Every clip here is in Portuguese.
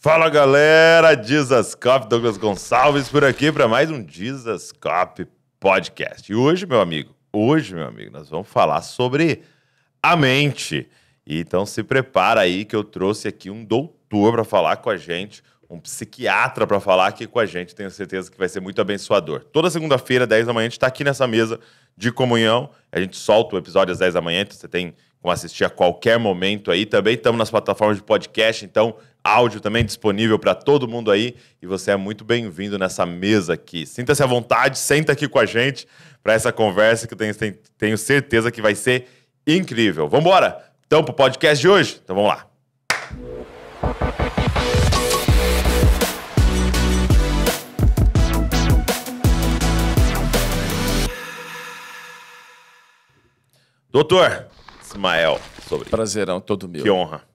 Fala galera, Jesus Cop, Douglas Gonçalves por aqui para mais um Jesus Cop Podcast. E hoje, meu amigo, hoje, meu amigo, nós vamos falar sobre a mente. E então se prepara aí que eu trouxe aqui um doutor para falar com a gente, um psiquiatra para falar aqui com a gente. Tenho certeza que vai ser muito abençoador. Toda segunda-feira, 10 da manhã, a gente está aqui nessa mesa de comunhão. A gente solta o episódio às 10 da manhã, então você tem como assistir a qualquer momento aí. Também estamos nas plataformas de podcast, então áudio também disponível para todo mundo aí. E você é muito bem-vindo nessa mesa aqui. Sinta-se à vontade, senta aqui com a gente para essa conversa que eu tenho, tenho certeza que vai ser incrível. Vamos embora? Então, para o podcast de hoje? Então vamos lá. Doutor Ismael sobre. Prazerão, todo meu. Que honra.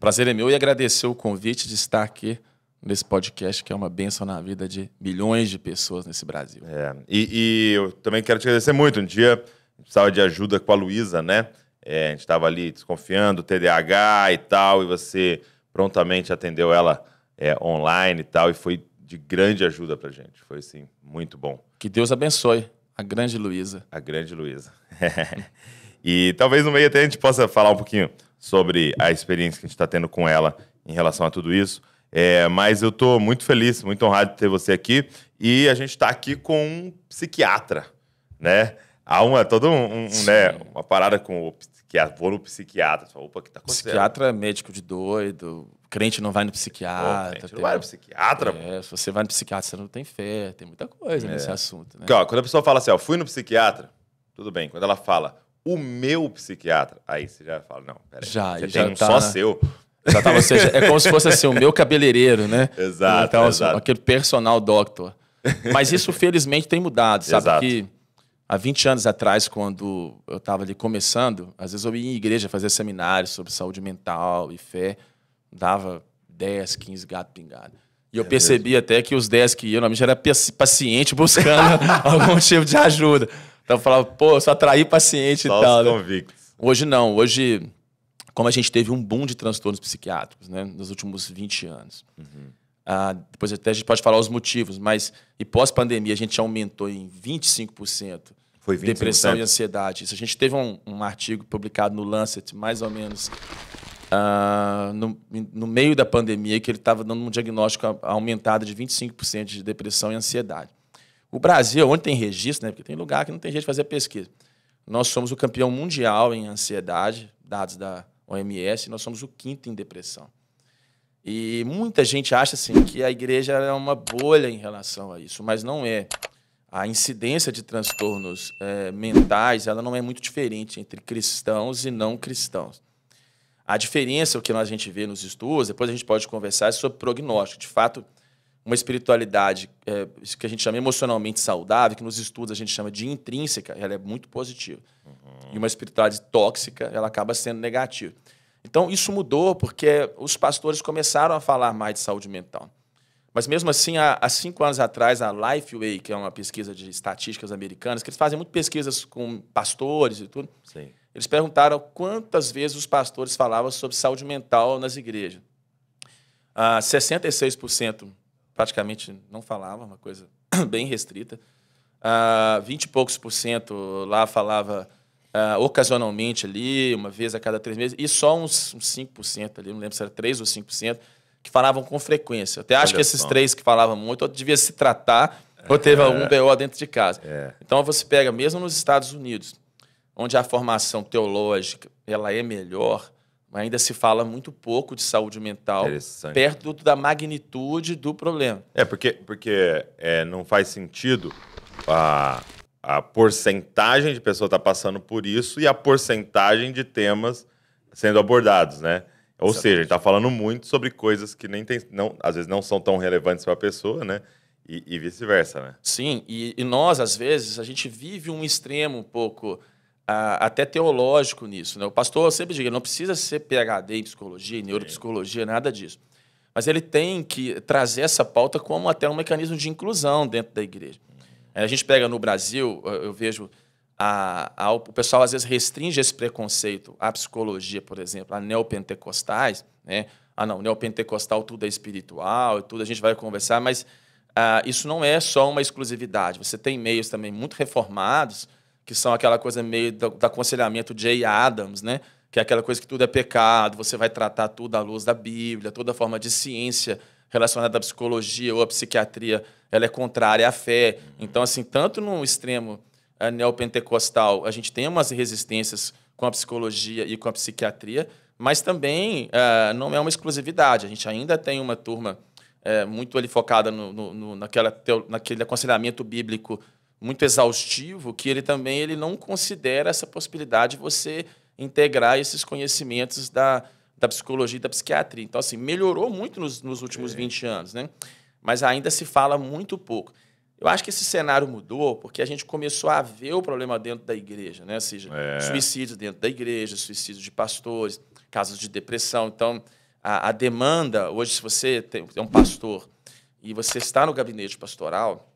Prazer é meu e agradecer o convite de estar aqui nesse podcast, que é uma benção na vida de milhões de pessoas nesse Brasil. É, e, e eu também quero te agradecer muito. Um dia precisava de ajuda com a Luísa, né? É, a gente estava ali desconfiando, TDAH e tal, e você prontamente atendeu ela é, online e tal, e foi de grande ajuda pra gente. Foi, sim muito bom. Que Deus abençoe a grande Luísa. A grande Luísa. e talvez no meio até a gente possa falar um pouquinho sobre a experiência que a gente está tendo com ela em relação a tudo isso. É, mas eu estou muito feliz, muito honrado de ter você aqui. E a gente está aqui com um psiquiatra, né? Há uma, todo um, um né, uma parada com o psiquiatra. Vou no psiquiatra. Fala, Opa, que tá acontecendo? Psiquiatra é médico de doido. Crente não vai no psiquiatra. Pô, crente não vai no psiquiatra, é, Se você vai no psiquiatra, você não tem fé. Tem muita coisa é. nesse assunto, né? Porque, ó, quando a pessoa fala assim, ó, fui no psiquiatra, tudo bem. Quando ela fala, o meu psiquiatra. Aí você já fala, não, peraí, já, você já tem um tá, só seu. Já tá, você é como se fosse assim, o meu cabeleireiro, né? Exato, então, assim, exato. Aquele personal doctor. Mas isso, felizmente, tem mudado, sabe? Exato. Que há 20 anos atrás, quando eu estava ali começando, às vezes eu ia em igreja fazer seminários sobre saúde mental e fé, dava 10, 15 gato pingado. E eu é percebi mesmo. até que os 10 que iam na mídia era paciente buscando algum tipo de ajuda. Então eu falava, pô, só atrair paciente só e tal. Os Né? Hoje não, hoje, como a gente teve um boom de transtornos psiquiátricos, né, nos últimos 20 anos. Uhum. Ah, depois até a gente pode falar os motivos, mas e pós-pandemia a gente aumentou em 25%. Foi 25%. Depressão e ansiedade. Isso a gente teve um, um artigo publicado no Lancet, mais ou menos uh, no, no, meio da pandemia, que ele estava dando um diagnóstico aumentado de 25% de depressão e ansiedade. O Brasil, onde tem registro, né, porque tem lugar que não tem jeito de fazer pesquisa, nós somos o campeão mundial em ansiedade, dados da OMS, e nós somos o quinto em depressão. E muita gente acha assim que a igreja é uma bolha em relação a isso, mas não é. A incidência de transtornos é, mentais ela não é muito diferente entre cristãos e não cristãos. A diferença, o que a gente vê nos estudos, depois a gente pode conversar, é sobre prognóstico. De fato, uma espiritualidade é, que a gente chama emocionalmente saudável, que nos estudos a gente chama de intrínseca, ela é muito positiva. Uhum. E uma espiritualidade tóxica, ela acaba sendo negativa. Então, isso mudou porque os pastores começaram a falar mais de saúde mental. Mas mesmo assim, há, há cinco anos atrás, a Lifeway, que é uma pesquisa de estatísticas americanas, que eles fazem muito pesquisas com pastores e tudo. Sim. Eles perguntaram quantas vezes os pastores falavam sobre saúde mental nas igrejas. Ah, 66% praticamente não falava, uma coisa bem restrita. Ah, 20 e poucos por cento lá falava ah, ocasionalmente ali, uma vez a cada três meses, e só uns, uns 5% ali, não lembro se era 3 ou 5%, que falavam com frequência. Eu até Olha acho que esses três que falavam muito, ou devia se tratar, ou teve é. algum BO dentro de casa. É. Então você pega, mesmo nos Estados Unidos, onde a formação teológica ela é melhor, mas ainda se fala muito pouco de saúde mental perto da magnitude do problema. É, porque, porque é, não faz sentido a, a porcentagem de pessoas estar tá passando por isso e a porcentagem de temas sendo abordados, né? Ou Exatamente. seja, a gente está falando muito sobre coisas que nem tem, não, às vezes não são tão relevantes para a pessoa, né? E, e vice-versa, né? Sim, e, e nós, às vezes, a gente vive um extremo um pouco até teológico nisso. Né? O pastor, eu sempre diz que não precisa ser PHD em psicologia, em neuropsicologia, nada disso. Mas ele tem que trazer essa pauta como até um mecanismo de inclusão dentro da igreja. É, a gente pega no Brasil, eu vejo a, a, o pessoal às vezes restringe esse preconceito à psicologia, por exemplo, a neopentecostais, né? Ah, não, neopentecostal tudo é espiritual e tudo, a gente vai conversar, mas ah, isso não é só uma exclusividade. Você tem meios também muito reformados, que são aquela coisa meio do, do aconselhamento Jay Adams, né? Que é aquela coisa que tudo é pecado, você vai tratar tudo à luz da Bíblia, toda forma de ciência relacionada à psicologia ou à psiquiatria, ela é contrária à fé. Então, assim, tanto no extremo a eh, neopentecostal, a gente tem umas resistências com a psicologia e com a psiquiatria, mas também uh, não é uma exclusividade. A gente ainda tem uma turma uh, muito ali focada no, no, no naquela teo, naquele aconselhamento bíblico muito exaustivo que ele também ele não considera essa possibilidade de você integrar esses conhecimentos da, da psicologia e da psiquiatria. Então, assim, melhorou muito nos, nos últimos é. 20 anos, né? Mas ainda se fala muito pouco. Eu acho que esse cenário mudou porque a gente começou a ver o problema dentro da igreja, né? Ou seja, é. suicídios dentro da igreja, suicídios de pastores, casos de depressão. Então, a, a demanda, hoje, se você tem, é um pastor e você está no gabinete pastoral,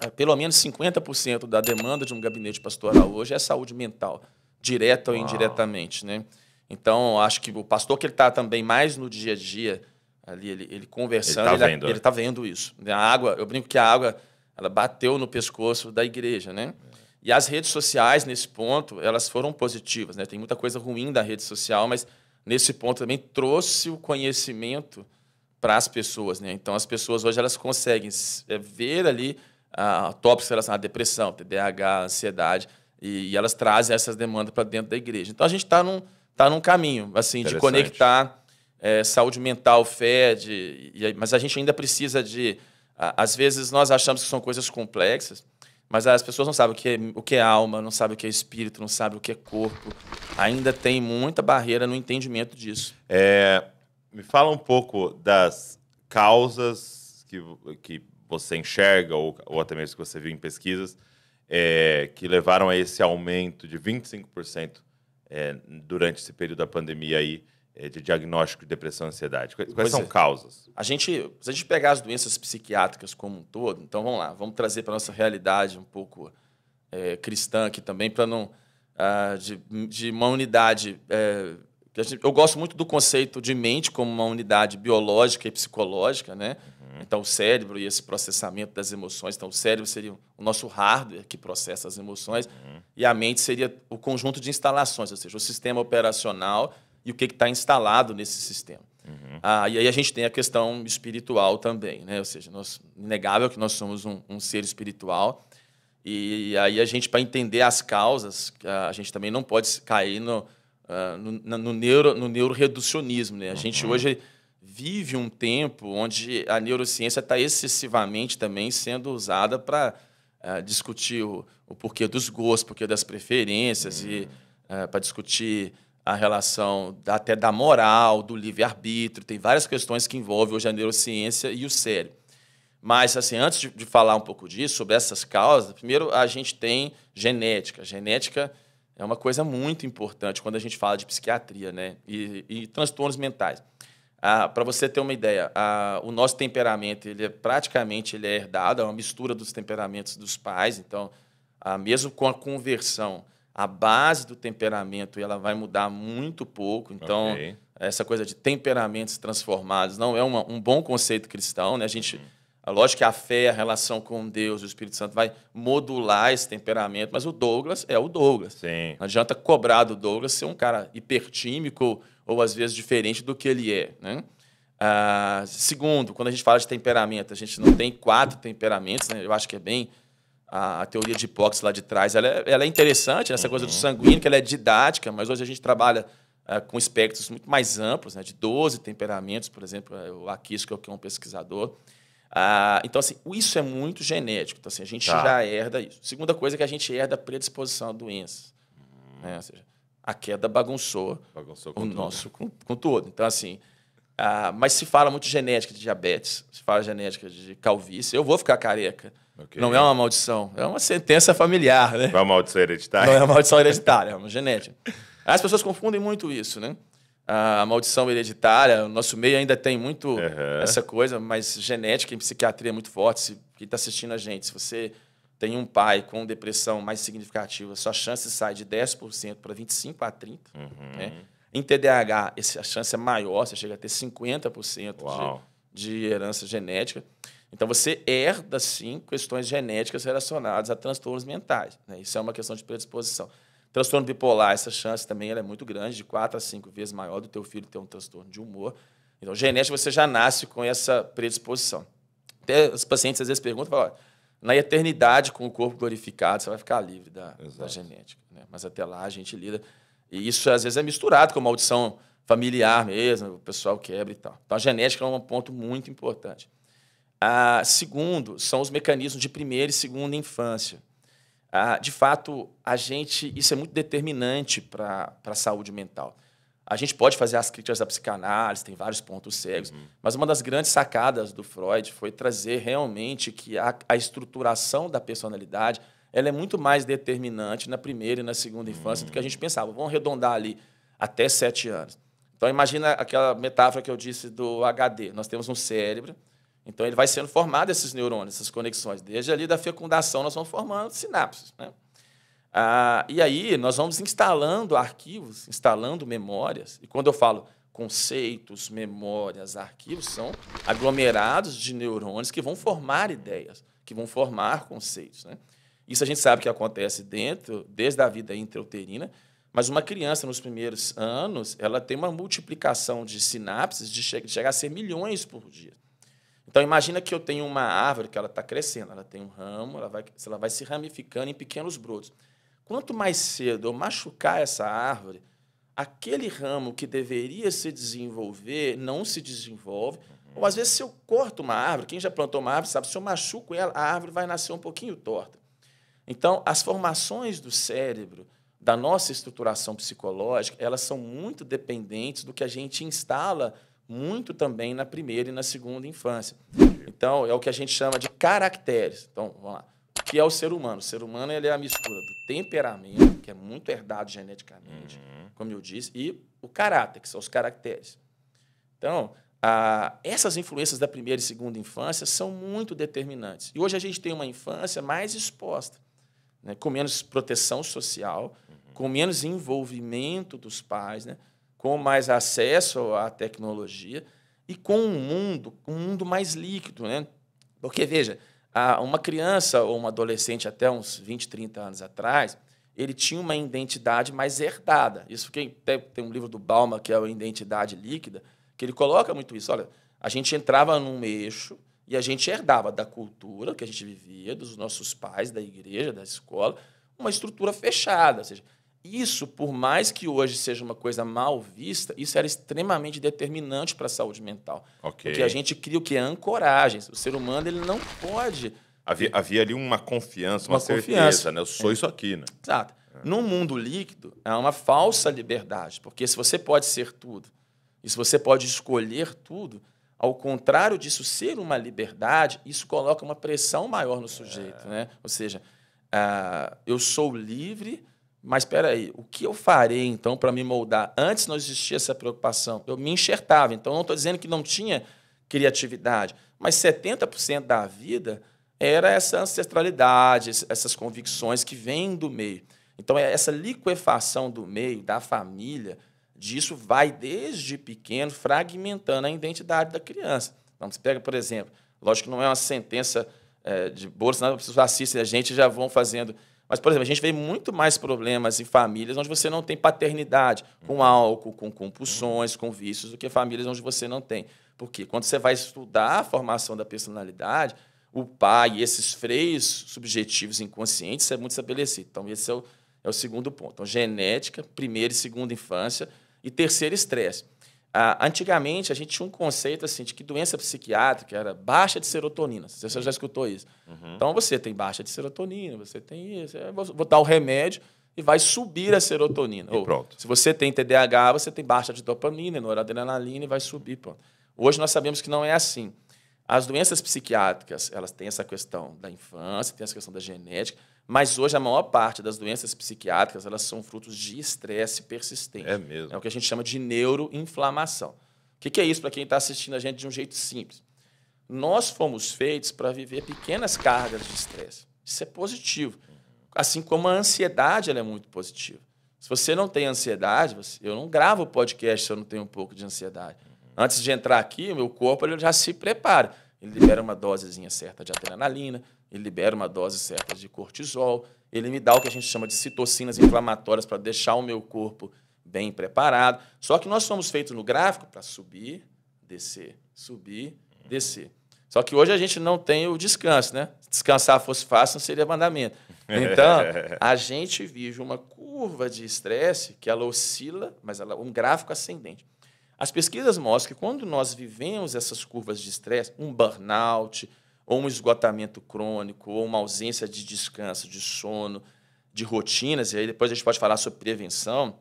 é, pelo menos 50% da demanda de um gabinete pastoral hoje é saúde mental, direta ou indiretamente, né? Então, acho que o pastor que ele está também mais no dia a dia, ali, ele, ele conversando, ele está vendo, ele é. tá vendo isso. A água, eu brinco que a água, ela bateu no pescoço da igreja, né? É. E as redes sociais, nesse ponto, elas foram positivas, né? Tem muita coisa ruim da rede social, mas nesse ponto também trouxe o conhecimento para as pessoas, né? Então, as pessoas hoje, elas conseguem ver ali a tópicos relacionados à depressão, TDAH, ansiedade, e, e elas trazem essas demandas para dentro da igreja. Então a gente está num, tá num caminho assim de conectar é, saúde mental, fé, de, e, mas a gente ainda precisa de. A, às vezes nós achamos que são coisas complexas, mas as pessoas não sabem o que, é, o que é alma, não sabem o que é espírito, não sabem o que é corpo. Ainda tem muita barreira no entendimento disso. É, me fala um pouco das causas que, que você enxerga, ou, ou até mesmo que você viu em pesquisas, é, que levaram a esse aumento de 25% é, durante esse período da pandemia aí, é, de diagnóstico de depressão e ansiedade? Quais pois são é. causas? A gente, se a gente pegar as doenças psiquiátricas como um todo, então vamos lá, vamos trazer para a nossa realidade um pouco é, cristã aqui também, para não. Uh, de, de, uma unidade. É, eu gosto muito do conceito de mente como uma unidade biológica e psicológica, né? Então, o cérebro e esse processamento das emoções. Então, o cérebro seria o nosso hardware que processa as emoções uhum. e a mente seria o conjunto de instalações, ou seja, o sistema operacional e o que está instalado nesse sistema. Uhum. Ah, e aí a gente tem a questão espiritual também, né? Ou seja, nós, inegável que nós somos um, um ser espiritual. E aí a gente, para entender as causas, a gente também não pode cair no, uh, no, no, neuro, no neuroreducionismo, né? A gente uhum. hoje vive um tempo onde a neurociência está excessivamente também sendo usada para uh, eh, discutir o, o, porquê dos gostos, porquê das preferências, uhum. e uh, hum. eh, para discutir a relação da, até da moral, do livre-arbítrio. Tem várias questões que envolvem hoje a neurociência e o cérebro. Mas, assim, antes de, de falar um pouco disso, sobre essas causas, primeiro a gente tem genética. Genética é uma coisa muito importante quando a gente fala de psiquiatria né? e, e transtornos mentais. Ah, para você ter uma ideia, ah, o nosso temperamento ele é praticamente ele é herdado, é uma mistura dos temperamentos dos pais. Então, ah, mesmo com a conversão, a base do temperamento ela vai mudar muito pouco. Então, okay. essa coisa de temperamentos transformados não é uma, um bom conceito cristão. Né? A gente, uhum. lógico que a fé, a relação com Deus, o Espírito Santo vai modular esse temperamento, mas o Douglas é o Douglas. Sim. Não adianta cobrar do Douglas ser um cara hipertímico ou às vezes diferente do que ele é. Né? Ah, segundo, quando a gente fala de temperamento, a gente não tem quatro temperamentos, né? eu acho que é bem. A, a teoria de Hipócrates lá de trás ela é, ela é interessante, essa uhum. coisa do uhum. sanguíneo, que ela é didática, mas hoje a gente trabalha ah, com espectros muito mais amplos, né? de 12 temperamentos, por exemplo, é o Akisco, é que é um pesquisador. Ah, então, assim, isso é muito genético. Então, assim, a gente tá. já herda isso. Segunda coisa é que a gente herda a predisposição a doenças. Né? Ou seja, a queda bagunçou, bagunçou o tudo. nosso com, com, tudo. Então, assim, ah, mas se fala muito genética de diabetes, se fala genética de calvície. Eu vou ficar careca. Okay. Não é uma maldição, é uma sentença familiar, né? Não é uma maldição hereditária. Não é uma maldição hereditária, é uma genética. As pessoas confundem muito isso, né? A maldição hereditária, o nosso meio ainda tem muito uhum. essa coisa, mas genética em psiquiatria é muito forte. Se, quem está assistindo a gente, se você tem um pai com depressão mais significativa, sua chance sai de 10% para 25% a 30%. Uhum. Né? Em TDAH, a chance é maior, você chega a ter 50% de, de herança genética. Então, você herda, sim, questões genéticas relacionadas a transtornos mentais. Né? Isso é uma questão de predisposição. Transtorno bipolar, essa chance também é muito grande, de 4 a 5 vezes maior do teu filho ter um transtorno de humor. Então, genética, você já nasce com essa predisposição. Até os pacientes às vezes perguntam, falam, na eternidade com o corpo glorificado, você vai ficar livre da, da genética. Né? Mas até lá a gente lida. E isso às vezes é misturado com maldição familiar mesmo, o pessoal quebra e tal. Então a genética é um ponto muito importante. Ah, segundo, são os mecanismos de primeira e segunda infância. Ah, de fato, a gente isso é muito determinante para a saúde mental. A gente pode fazer as críticas da psicanálise, tem vários pontos cegos, uhum. mas uma das grandes sacadas do Freud foi trazer realmente que a, a estruturação da personalidade ela é muito mais determinante na primeira e na segunda infância uhum. do que a uhum. gente pensava. Vamos arredondar ali até sete anos. Então, imagina aquela metáfora que eu disse do HD. Nós temos um cérebro, então ele vai sendo formado esses neurônios, essas conexões. Desde ali da fecundação, nós vamos formando sinapses. Né? Ah, e aí nós vamos instalando arquivos, instalando memórias. E quando eu falo conceitos, memórias, arquivos, são aglomerados de neurônios que vão formar ideias, que vão formar conceitos. Né? Isso a gente sabe que acontece dentro, desde a vida intrauterina, mas uma criança nos primeiros anos, ela tem uma multiplicação de sinapses de, che de chegar a ser milhões por dia. Então imagina que eu tenho uma árvore que ela está crescendo, ela tem um ramo, ela vai, ela vai se ramificando em pequenos brotos. Quanto mais cedo eu machucar essa árvore, aquele ramo que deveria se desenvolver não se desenvolve. Ou às vezes, se eu corto uma árvore, quem já plantou uma árvore sabe, se eu machuco ela, a árvore vai nascer um pouquinho torta. Então, as formações do cérebro, da nossa estruturação psicológica, elas são muito dependentes do que a gente instala muito também na primeira e na segunda infância. Então, é o que a gente chama de caracteres. Então, vamos lá que é o ser humano. O ser humano ele é a mistura do temperamento, que é muito herdado geneticamente, uhum. como eu disse, e o caráter, que são os caracteres. Então, ah, essas influências da primeira e segunda infância são muito determinantes. E hoje a gente tem uma infância mais exposta, né, com menos proteção social, uhum. com menos envolvimento dos pais, né, com mais acesso à tecnologia e com um mundo, um mundo mais líquido. Né? Porque, veja, uma criança ou um adolescente até uns 20, 30 anos atrás, ele tinha uma identidade mais herdada. Isso quem tem, tem um livro do Balma que é a Identidade Líquida, que ele coloca muito isso. Olha, a gente entrava num eixo e a gente herdava da cultura que a gente vivia, dos nossos pais, da igreja, da escola, uma estrutura fechada. Ou seja, isso, por mais que hoje seja uma coisa mal vista, isso era extremamente determinante para a saúde mental. Okay. Porque a gente cria o que? Ancoragens. O ser humano ele não pode. Havia, havia ali uma confiança, uma, uma certeza, confiança. né? Eu sou é. isso aqui, né? Exato. É. No mundo líquido, é uma falsa liberdade, porque se você pode ser tudo e se você pode escolher tudo, ao contrário disso ser uma liberdade, isso coloca uma pressão maior no sujeito, é. né? Ou seja, uh, eu sou livre mas espera aí, o que eu farei então para me moldar? Antes não existia essa preocupação. Eu me enxertava. Então não estou dizendo que não tinha criatividade, mas 70% da vida era essa ancestralidade, essas convicções que vêm do meio. Então é essa liquefação do meio, da família, disso vai desde pequeno fragmentando a identidade da criança. Então você pega, por exemplo, lógico que não é uma sentença é, de bolsa, as pessoas assistem a gente já vão fazendo mas, por exemplo, a gente vê muito mais problemas em famílias onde você não tem paternidade, com uhum. álcool, com compulsões, uhum. com vícios, do que famílias onde você não tem. Porque quando você vai estudar a formação da personalidade, o pai e esses freios subjetivos inconscientes é muito estabelecido. Então, esse é o, é o segundo ponto. Então, genética, primeira e segunda infância, e terceiro, estresse. Ah, antigamente, a gente tinha um conceito assim, de que doença psiquiátrica era baixa de serotonina. Você já escutou isso. Uhum. Então, você tem baixa de serotonina, você tem isso. É, vou botar o remédio e vai subir a serotonina. Ou, pronto. Se você tem TDAH, você tem baixa de dopamina, noradrenalina e vai subir. Pronto. Hoje, nós sabemos que não é assim. As doenças psiquiátricas, elas têm essa questão da infância, tem essa questão da genética, mas hoje a maior parte das doenças psiquiátricas elas são frutos de estresse persistente. É mesmo. É o que a gente chama de neuroinflamação. O que, que é isso para quem está assistindo a gente de um jeito simples? Nós fomos feitos para viver pequenas cargas de estresse. Isso é positivo. Assim como a ansiedade ela é muito positiva. Se você não tem ansiedade, eu não gravo podcast se eu não tenho um pouco de ansiedade. Antes de entrar aqui, o meu corpo ele já se prepara. Ele libera uma dosezinha certa de adrenalina, ele libera uma dose certa de cortisol, ele me dá o que a gente chama de citocinas inflamatórias para deixar o meu corpo bem preparado. Só que nós somos feitos no gráfico para subir, descer, subir, descer. Só que hoje a gente não tem o descanso, né? Se descansar fosse fácil, não seria mandamento. Então, a gente vive uma curva de estresse que ela oscila, mas ela um gráfico ascendente. As pesquisas mostram que quando nós vivemos essas curvas de estresse, um burnout, ou um esgotamento crônico, ou uma ausência de descanso, de sono, de rotinas, e aí depois a gente pode falar sobre prevenção,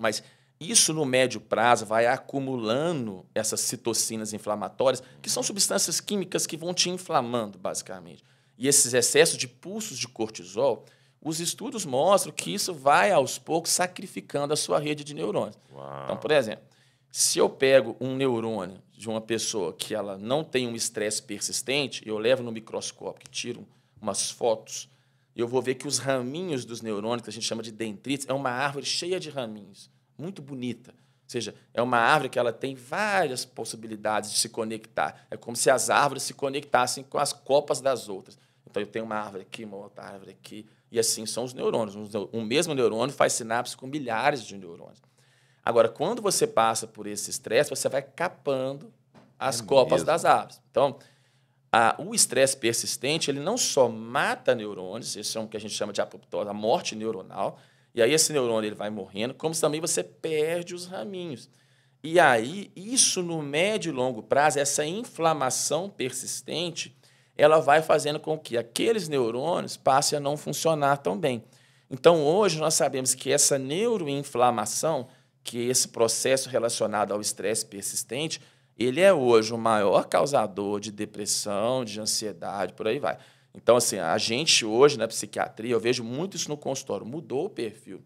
mas isso no médio prazo vai acumulando essas citocinas inflamatórias, que são substâncias químicas que vão te inflamando, basicamente. E esses excessos de pulsos de cortisol, os estudos mostram que isso vai aos poucos sacrificando a sua rede de neurônios. Então, Uau. Então, por exemplo, se eu pego um neurônio de uma pessoa que ela não tem um estresse persistente, eu levo no microscópio, tiro umas fotos, eu vou ver que os raminhos dos neurônios, que a gente chama de dendrites, é uma árvore cheia de raminhos, muito bonita. Ou seja, é uma árvore que ela tem várias possibilidades de se conectar. É como se as árvores se conectassem com as copas das outras. Então, eu tenho uma árvore aqui, uma outra árvore aqui, e assim são os neurônios. Um mesmo neurônio faz sinapse com milhares de neurônios. Agora, quando você passa por esse estresse, você vai capando as é copas mesmo. das aves. Então, a, o estresse persistente, ele não só mata neurônios, isso é o que a gente chama de apoptose, a morte neuronal, e aí esse neurônio ele vai morrendo, como também você perde os raminhos. E aí, isso no médio e longo prazo, essa inflamação persistente, ela vai fazendo com que aqueles neurônios passem a não funcionar tão bem. Então, hoje nós sabemos que essa neuroinflamação que esse processo relacionado ao estresse persistente, ele é hoje o maior causador de depressão, de ansiedade, por aí vai. Então, assim, a gente hoje na psiquiatria, eu vejo muito isso no consultório, mudou o perfil.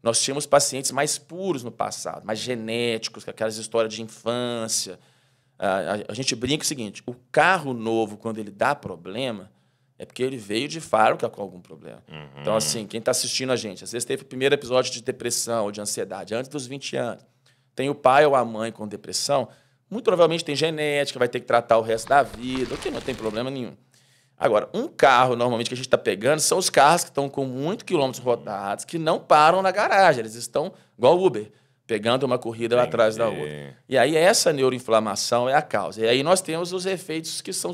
Nós tínhamos pacientes mais puros no passado, mais genéticos, com aquelas histórias de infância. Ah, a, gente brinca o seguinte: o carro novo, quando ele dá problema, é porque ele veio de fábrica com algum problema. Então, uhum. Então, assim, quem está assistindo a gente, às vezes teve o primeiro episódio de depressão ou de ansiedade, antes dos 20 anos. Tem o pai ou a mãe com depressão, muito provavelmente tem genética, vai ter que tratar o resto da vida, o que não tem problema nenhum. Agora, um carro, normalmente, que a gente está pegando são os carros que estão com muito quilômetros uhum. rodados, que não param na garagem, eles estão igual o Uber, pegando uma corrida lá atrás da outra. E aí, essa neuroinflamação é a causa. E aí, nós temos os efeitos que são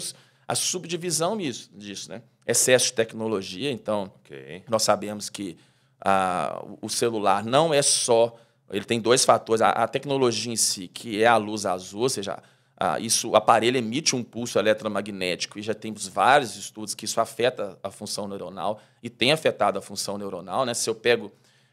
a subdivisão disso, né? Excesso de tecnologia, então okay. nós sabemos que ah, o celular não é só. Ele tem dois fatores. A, a, tecnologia em si, que é a luz azul, ou seja, a, isso, o aparelho emite um pulso eletromagnético, e já temos vários estudos que isso afeta a função neuronal e tem afetado a função neuronal. Né? Se eu pego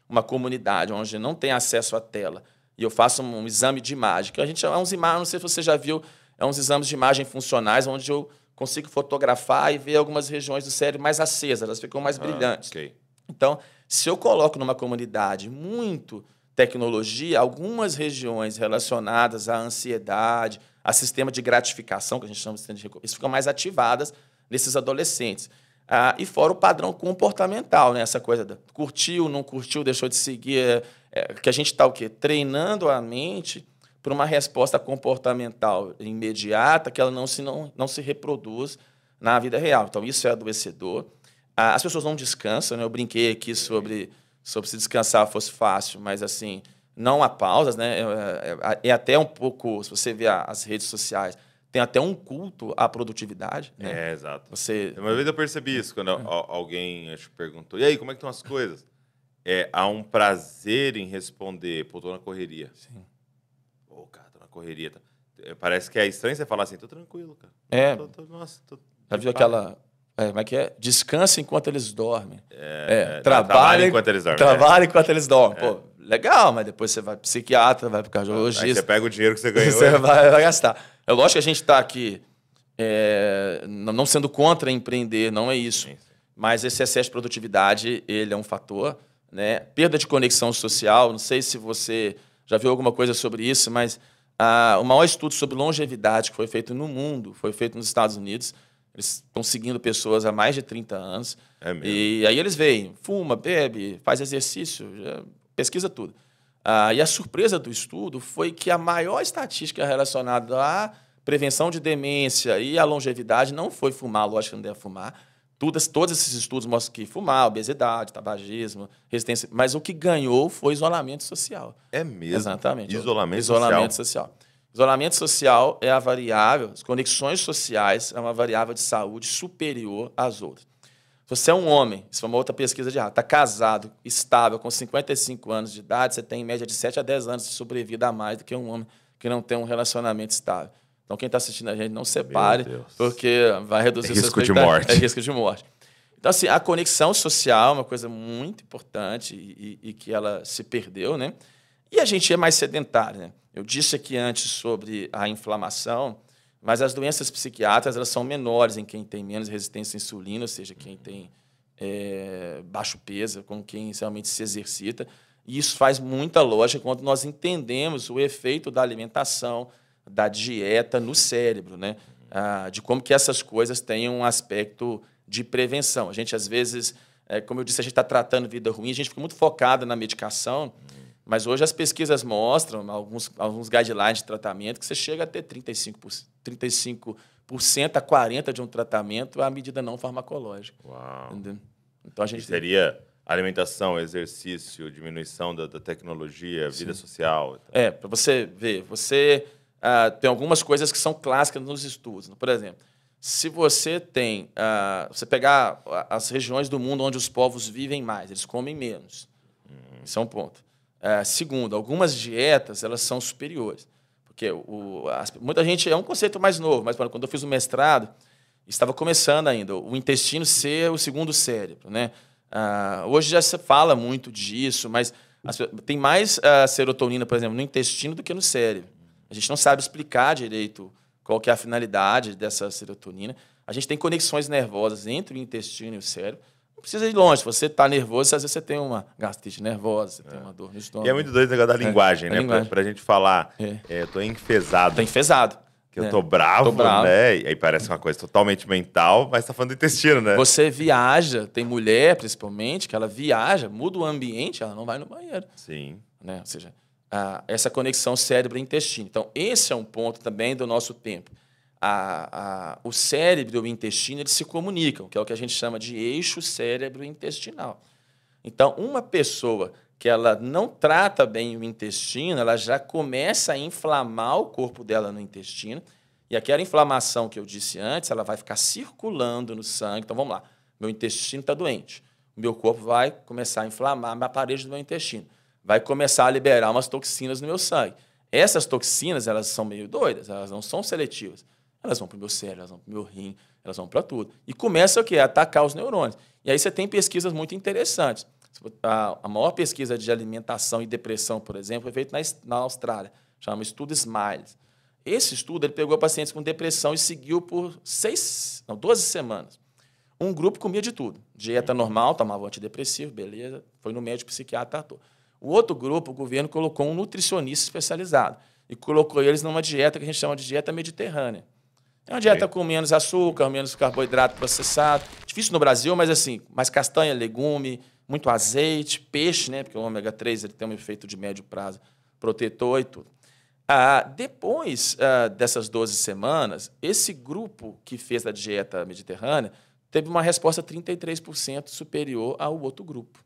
uma comunidade onde não tem acesso à tela e eu faço um, um exame de imagem, que a gente é uns imagens, não sei se você já viu, é uns exames de imagem funcionais, onde eu consigo fotografar e ver algumas regiões do cérebro mais acesas, elas ficam mais ah, brilhantes. Okay. Então, se eu coloco numa comunidade muito tecnologia, algumas regiões relacionadas à ansiedade, a sistema de gratificação, que a gente chama de sistema de recompensa, ficam mais ativadas nesses adolescentes. Ah, e fora o padrão comportamental, né? essa coisa da curtiu, não curtiu, deixou de seguir, é, é que a gente está o quê? Treinando a mente por uma resposta comportamental imediata que ela não se, não, não se reproduz na vida real. Então, isso é adoecedor. Ah, as pessoas não descansam, né? Eu brinquei aqui sobre, sobre se descansar fosse fácil, mas assim, não há pausas, né? É, é, é, é até um pouco, se você vê as redes sociais, tem até um culto à produtividade. Né? É, exato. Você... Uma vez eu percebi isso, quando alguém te perguntou, e aí, como é que estão as coisas? É, há um prazer em responder, pô, tô na correria. Sim correria. Tá. É, parece que é estranho você falar assim, tô tranquilo, cara. É. Tô, tô, nossa, tô, Já viu aquela. É, como é que é? Descansa enquanto eles dormem. É, é, é trabalha enquanto eles dormem. Trabalha é. enquanto eles dormem. Pô, legal, mas depois você vai pro psiquiatra, vai pro cardiologista. Aí você pega o dinheiro que você ganhou. Você vai, vai gastar. É lógico que a gente está aqui é, não sendo contra empreender, não é isso. Mas esse excesso de produtividade, ele é um fator. Né? Perda de conexão social, não sei se você já viu alguma coisa sobre isso, mas ah, o maior estudo sobre longevidade que foi feito no mundo foi feito nos Estados Unidos. Eles estão seguindo pessoas há mais de 30 anos. É mesmo. E aí eles veem, fuma, bebe, faz exercício, pesquisa tudo. Ah, e a surpresa do estudo foi que a maior estatística relacionada à prevenção de demência e à longevidade não foi fumar, lógico que não deve fumar, Todas, todos esses estudos mostram que fumar, obesidade, tabagismo, resistência. Mas o que ganhou foi isolamento social. É mesmo? Exatamente. Isolamento, isolamento social. social. Isolamento social é a variável, as conexões sociais é uma variável de saúde superior às outras. Se você é um homem, isso foi uma outra pesquisa de rato, está casado, estável, com 55 anos de idade, você tem em média de 7 a 10 anos de sobrevida a mais do que um homem que não tem um relacionamento estável. Então, quem está assistindo a gente, não separe, porque vai reduzir é risco de morte. É risco de morte. Então, assim, a conexão social é uma coisa muito importante e, e, que ela se perdeu, né? E a gente é mais sedentário, né? Eu disse aqui antes sobre a inflamação, mas as doenças psiquiátricas elas são menores em quem tem menos resistência à insulina, ou seja, quem tem é, baixo peso, com quem realmente se exercita. E isso faz muita lógica quando nós entendemos o efeito da alimentação, da dieta no cérebro, né? Ah, de como que essas coisas têm um aspecto de prevenção. A gente, às vezes, é, como eu disse, a gente está tratando vida ruim, a gente fica muito focado na medicação, mas hoje as pesquisas mostram, alguns, alguns guidelines de tratamento, que você chega a ter 35%, 35 a 40% de um tratamento à medida não farmacológica. Uau! Então a gente... Seria alimentação, exercício, diminuição da, da tecnologia, vida social. Então. É, para você ver, você uh, tem algumas coisas que são clássicas nos estudos. Por exemplo, se você tem, uh, você pegar as regiões do mundo onde os povos vivem mais, eles comem menos. Hum. Isso é um ponto. Uh, segundo, algumas dietas elas são superiores, porque o, as, muita gente é um conceito mais novo, mas quando eu fiz o mestrado estava começando ainda o intestino ser o segundo cérebro, né? Uh, hoje já se fala muito disso, mas as, tem mais serotonina, por exemplo, no intestino do que no cérebro. A gente não sabe explicar direito qual que é a finalidade dessa serotonina. A gente tem conexões nervosas entre o intestino e o cérebro. Não precisa ir longe. você está nervoso, às vezes você tem uma gastrite nervosa, você é. tem uma dor no estômago. E é muito doido o negócio da é, linguagem, é. né? para a gente falar, é. É, eu tô enfesado. Estou enfesado. Que eu estou né? bravo, bravo, né? E aí parece uma coisa totalmente mental, mas está falando do intestino, né? Você viaja, tem mulher principalmente, que ela viaja, muda o ambiente, ela não vai no banheiro. Sim. Né? Ou seja, a, essa conexão cérebro-intestino. Então, esse é um ponto também do nosso tempo. A, a, o cérebro e o intestino eles se comunicam, que é o que a gente chama de eixo cérebro-intestinal. Então, uma pessoa que ela não trata bem o intestino, ela já começa a inflamar o corpo dela no intestino. E aquela inflamação que eu disse antes, ela vai ficar circulando no sangue. Então, vamos lá. Meu intestino está doente. O meu corpo vai começar a inflamar a parede do meu intestino vai começar a liberar umas toxinas no meu sangue. Essas toxinas, elas são meio doidas, elas não são seletivas. Elas vão para o meu cérebro, elas vão para o meu rim, elas vão para tudo. E começa o quê? A atacar os neurônios. E aí você tem pesquisas muito interessantes. Tá, a maior pesquisa de alimentação e depressão, por exemplo, foi é feita na Austrália. Chama Estudo Smiles. Esse estudo ele pegou pacientes com depressão e seguiu por seis, não, 12 semanas. Um grupo comia de tudo. Dieta normal, tomava antidepressivo, beleza. Foi no médico psiquiatra, tratou. O outro grupo, o governo colocou um nutricionista especializado e colocou eles numa dieta que a gente chama de dieta mediterrânea. É uma dieta Sim. com menos açúcar, menos carboidrato processado. Difícil no Brasil, mas assim, mais castanha, legume, muito azeite, peixe, né? Porque o ômega 3 ele tem um efeito de médio prazo protetor e tudo. Ah, depois ah, dessas 12 semanas, esse grupo que fez a dieta mediterrânea teve uma resposta 33% superior ao outro grupo.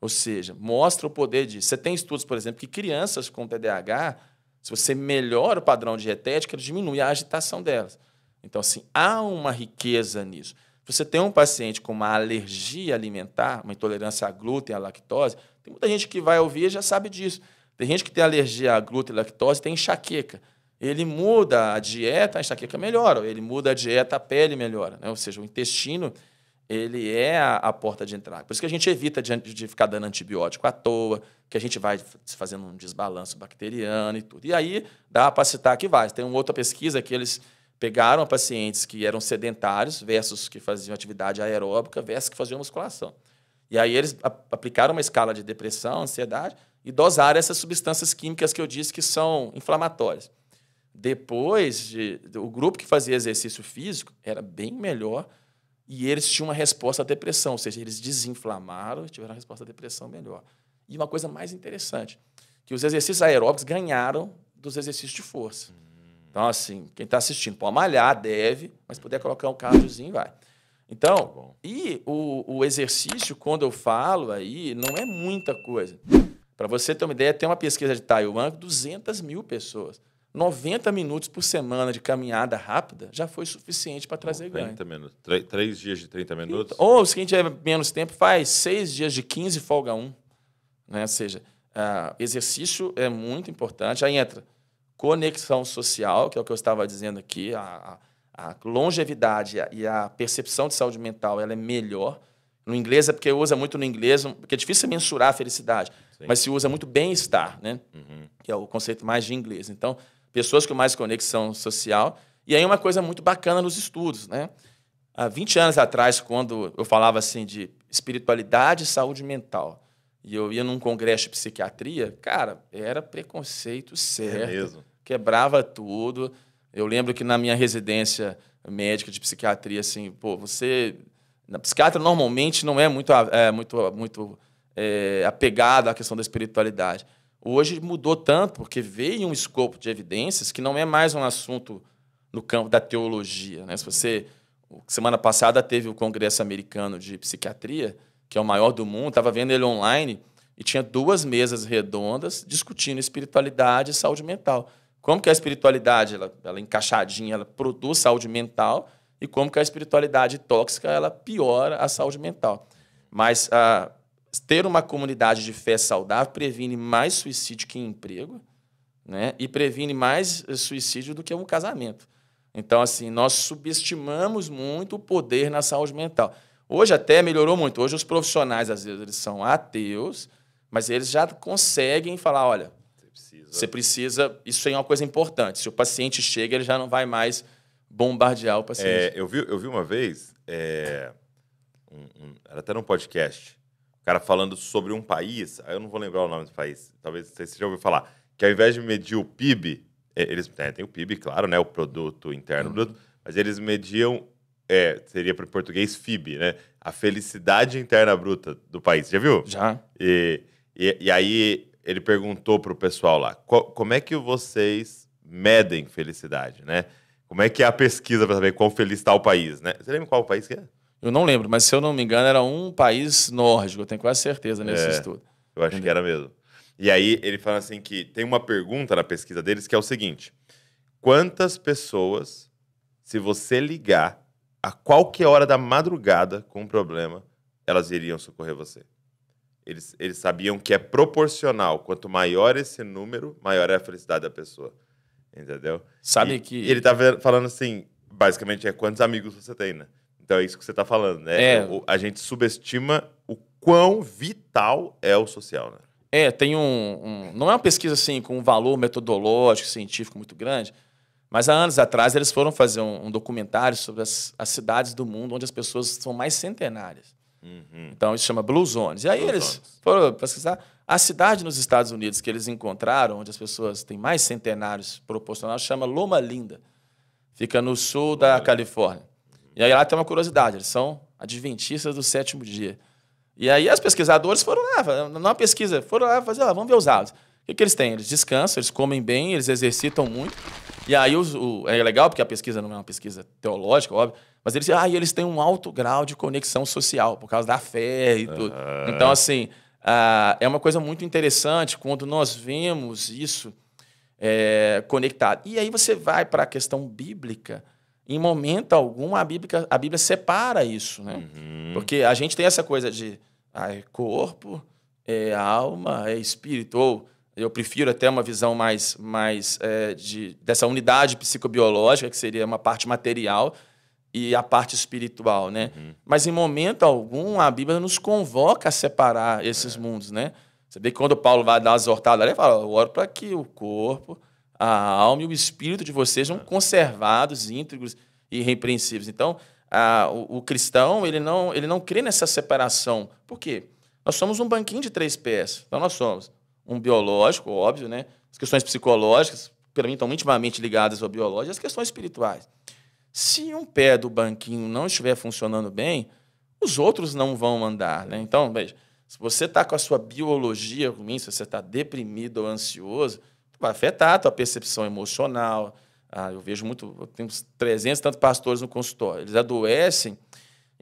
Ou seja, mostra o poder de Você tem estudos, por exemplo, que crianças com TDAH, se você melhora o padrão dietético, diminui a agitação delas. Então, assim, há uma riqueza nisso. Se você tem um paciente com uma alergia alimentar, uma intolerância a glúten, à lactose, tem muita gente que vai ouvir e já sabe disso. Tem gente que tem alergia a glúten e lactose, tem enxaqueca. Ele muda a dieta, a enxaqueca melhora. Ele muda a dieta, a pele melhora. Né? Ou seja, o intestino ele é a, a, porta de entrada. Por isso que a gente evita de, de, ficar dando antibiótico à toa, que a gente vai se fazendo um desbalanço bacteriano e tudo. E aí dá para citar que vai. Tem uma outra pesquisa que eles pegaram pacientes que eram sedentários versus que faziam atividade aeróbica versus que faziam musculação. E aí eles aplicaram uma escala de depressão, ansiedade e dosaram essas substâncias químicas que eu disse que são inflamatórias. Depois, de, o grupo que fazia exercício físico era bem melhor e eles tinham uma resposta à depressão, ou seja, eles desinflamaram e tiveram uma resposta à depressão melhor. E uma coisa mais interessante, que os exercícios aeróbicos ganharam dos exercícios de força. Então, assim, quem está assistindo pode malhar, deve, mas puder colocar um cardiozinho, vai. Então, tá e o, o exercício, quando eu falo aí, não é muita coisa. Para você ter uma ideia, tem uma pesquisa de Taiwan com 200 mil pessoas. 90 minutos por semana de caminhada rápida já foi suficiente para trazer ganho. 30 minutos. Três, três dias de 30 minutos? Então, ou se a gente tiver menos tempo, faz seis dias de 15 folga 1. Um, né? Ou seja, uh, exercício é muito importante. Aí entra conexão social, que é o que eu estava dizendo aqui, a, a, a longevidade e a percepção de saúde mental ela é melhor. No inglês é porque usa muito no inglês, porque é difícil mensurar a felicidade, Sim. mas se usa muito bem-estar, né? Uhum. Que é o conceito mais de inglês. Então, pessoas com mais conexão social. E aí uma coisa muito bacana nos estudos, né? Há 20 anos atrás, quando eu falava assim de espiritualidade e saúde mental, e eu ia num congresso de psiquiatria, cara, era preconceito certo. É quebrava tudo. Eu lembro que na minha residência médica de psiquiatria, assim, pô, você. Na psiquiatra normalmente não é muito, é, muito, muito é, apegado à questão da espiritualidade. Hoje mudou tanto, porque veio um escopo de evidências que não é mais um assunto no campo da teologia. Né? Se você. Semana passada teve o Congresso Americano de Psiquiatria, que é o maior do mundo, estava vendo ele online e tinha duas mesas redondas discutindo espiritualidade e saúde mental. Como que a espiritualidade, ela, ela é encaixadinha, ela produz saúde mental e como que a espiritualidade tóxica, ela piora a saúde mental. Mas a, ah, ter uma comunidade de fé saudável previne mais suicídio que emprego, né? E previne mais eh, suicídio do que um casamento. Então, assim, nós subestimamos muito o poder na saúde mental. Hoje até melhorou muito. Hoje os profissionais, às vezes, eles são ateus, mas eles já conseguem falar, olha, você precisa. Você precisa isso é uma coisa importante. Se o paciente chega, ele já não vai mais bombardear o paciente. É, eu, vi, eu vi uma vez, é, um, um, era até num podcast, cara falando sobre um país, eu não vou lembrar o nome do país, talvez você já ouviu falar, que ao invés de medir o PIB, é, eles é, o PIB, claro, né, o produto interno uhum. bruto, mas eles mediam, é, seria para o português FIB, né, a felicidade interna bruta do país. Já viu? Já. E, e, e aí ele perguntou para o pessoal lá, co como é que vocês medem felicidade, né? Como é que é a pesquisa para saber quão feliz está o país, né? Você lembra qual o país que é? Eu não lembro, mas se eu não me engano, era um país nórdico, eu tenho quase certeza nesse é, estudo. Eu acho Entendeu? que era mesmo. E aí ele fala assim que tem uma pergunta na pesquisa deles que é o seguinte: quantas pessoas, se você ligar a qualquer hora da madrugada com um problema, elas iriam socorrer você? Eles, eles sabiam que é proporcional. Quanto maior esse número, maior é a felicidade da pessoa. Entendeu? Sabe e, que. Ele tá falando assim: basicamente é quantos amigos você tem, né? Então é isso que você está falando, né? É. A gente subestima o quão vital é o social, né? É, tem um, um, Não é uma pesquisa assim com um valor metodológico, científico muito grande, mas há anos atrás eles foram fazer um, um documentário sobre as, as, cidades do mundo onde as pessoas são mais centenárias. Uhum. Então isso chama Blue Zones. E aí Blue eles Zones. foram pesquisar. A cidade nos Estados Unidos que eles encontraram, onde as pessoas têm mais centenários proporcionais, chama Loma Linda. Fica no sul Loma da Linda. Califórnia. E aí lá tem uma curiosidade, eles são adventistas do sétimo dia. E aí as pesquisadores foram lá, numa pesquisa, foram lá fazer, lá, ah, vamos ver os hábitos. O que, que, eles têm? Eles descansam, eles comem bem, eles exercitam muito. E aí os, o, é legal, porque a pesquisa não é uma pesquisa teológica, óbvio, mas eles, ah, eles têm um alto grau de conexão social, por causa da fé e tudo. Uhum. Então, assim, é uma coisa muito interessante quando nós vemos isso é, conectado. E aí você vai para a questão bíblica, em momento algum, a Bíblia, a Bíblia separa isso, né? Uhum. Porque a gente tem essa coisa de ah, é corpo, é alma, é espírito. Ou eu prefiro até uma visão mais, mais é, de, dessa unidade psicobiológica, que seria uma parte material e a parte espiritual, né? Uhum. Mas em momento algum, a Bíblia nos convoca a separar esses é. mundos, né? Você vê que quando Paulo vai dar as hortadas, ele fala, eu oro para que o corpo a alma e o espírito de vocês são conservados, íntegros e irrepreensíveis. Então, a, o, o, cristão ele não, ele não crê nessa separação. Por quê? Nós somos um banquinho de três pés. Então, nós somos um biológico, óbvio, né? As questões psicológicas, para mim, estão intimamente ligadas ao biológico, e as questões espirituais. Se um pé do banquinho não estiver funcionando bem, os outros não vão andar, né? Então, veja, se você está com a sua biologia ruim, se você está deprimido ou ansioso, vai afetar a tua percepção emocional. Ah, eu vejo muito, eu tenho uns 300 tantos pastores no consultório. Eles adoecem,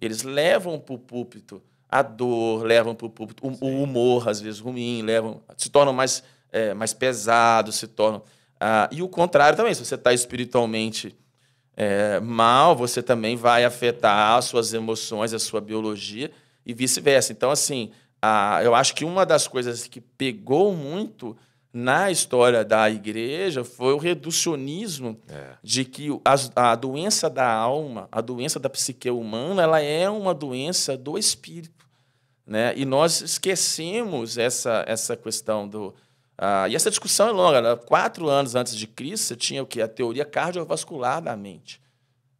eles levam para o púlpito a dor, levam para o púlpito o, o, humor, às vezes ruim, levam, se tornam mais, é, mais pesados, se tornam. Ah, e o contrário também, se você está espiritualmente é, mal, você também vai afetar as suas emoções, a sua biologia e vice-versa. Então, assim, ah, eu acho que uma das coisas que pegou muito na história da igreja foi o reducionismo é. de que a, a, doença da alma, a doença da psique humana, ela é uma doença do espírito. Né? E nós esquecemos essa, essa questão do. ah e essa discussão é longa. Né? Quatro anos antes de Cristo, você tinha o que? A teoria cardiovascular da mente.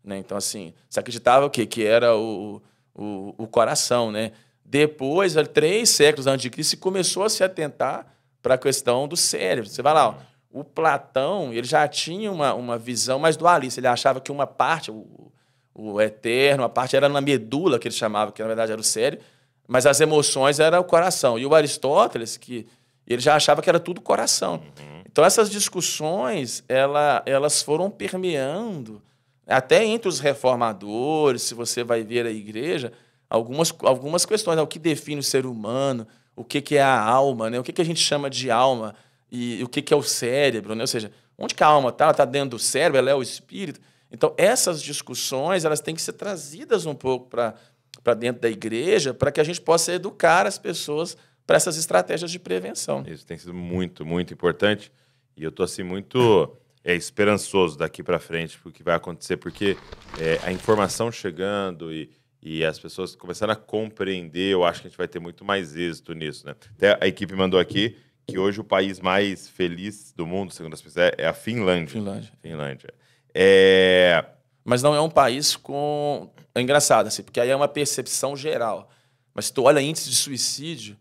Né? Então, assim, você acreditava o quê? Que era o, o, o coração. Né? Depois, três séculos antes de Cristo, se começou a se atentar para a questão do cérebro. Você vai lá, ó, o Platão ele já tinha uma, uma visão mais dualista. Ele achava que uma parte, o, o eterno, a parte era na medula que ele chamava, que na verdade era o cérebro, mas as emoções era o coração. E o Aristóteles, que ele já achava que era tudo coração. Uhum. Então essas discussões ela, elas foram permeando até entre os reformadores. Se você vai ver a igreja, algumas, algumas questões, né? o que define o ser humano, o que, que é a alma, né? o que, que a gente chama de alma e o que, que é o cérebro, né? ou seja, onde que a alma está? Ela está dentro do cérebro, ela é o espírito. Então, essas discussões elas têm que ser trazidas um pouco para dentro da igreja para que a gente possa educar as pessoas para essas estratégias de prevenção. Isso tem sido muito, muito importante. E eu estou assim muito é, esperançoso daqui para frente para o que vai acontecer, porque é, a informação chegando e e as pessoas começando a compreender, eu acho que a gente vai ter muito mais êxito nisso, né? Até a equipe mandou aqui que hoje o país mais feliz do mundo, segundo as pessoas, é, é a Finlândia. Finlândia. Finlândia. É... Mas não é um país com... É engraçado, assim, porque aí é uma percepção geral. Mas se tu olha índice de suicídio,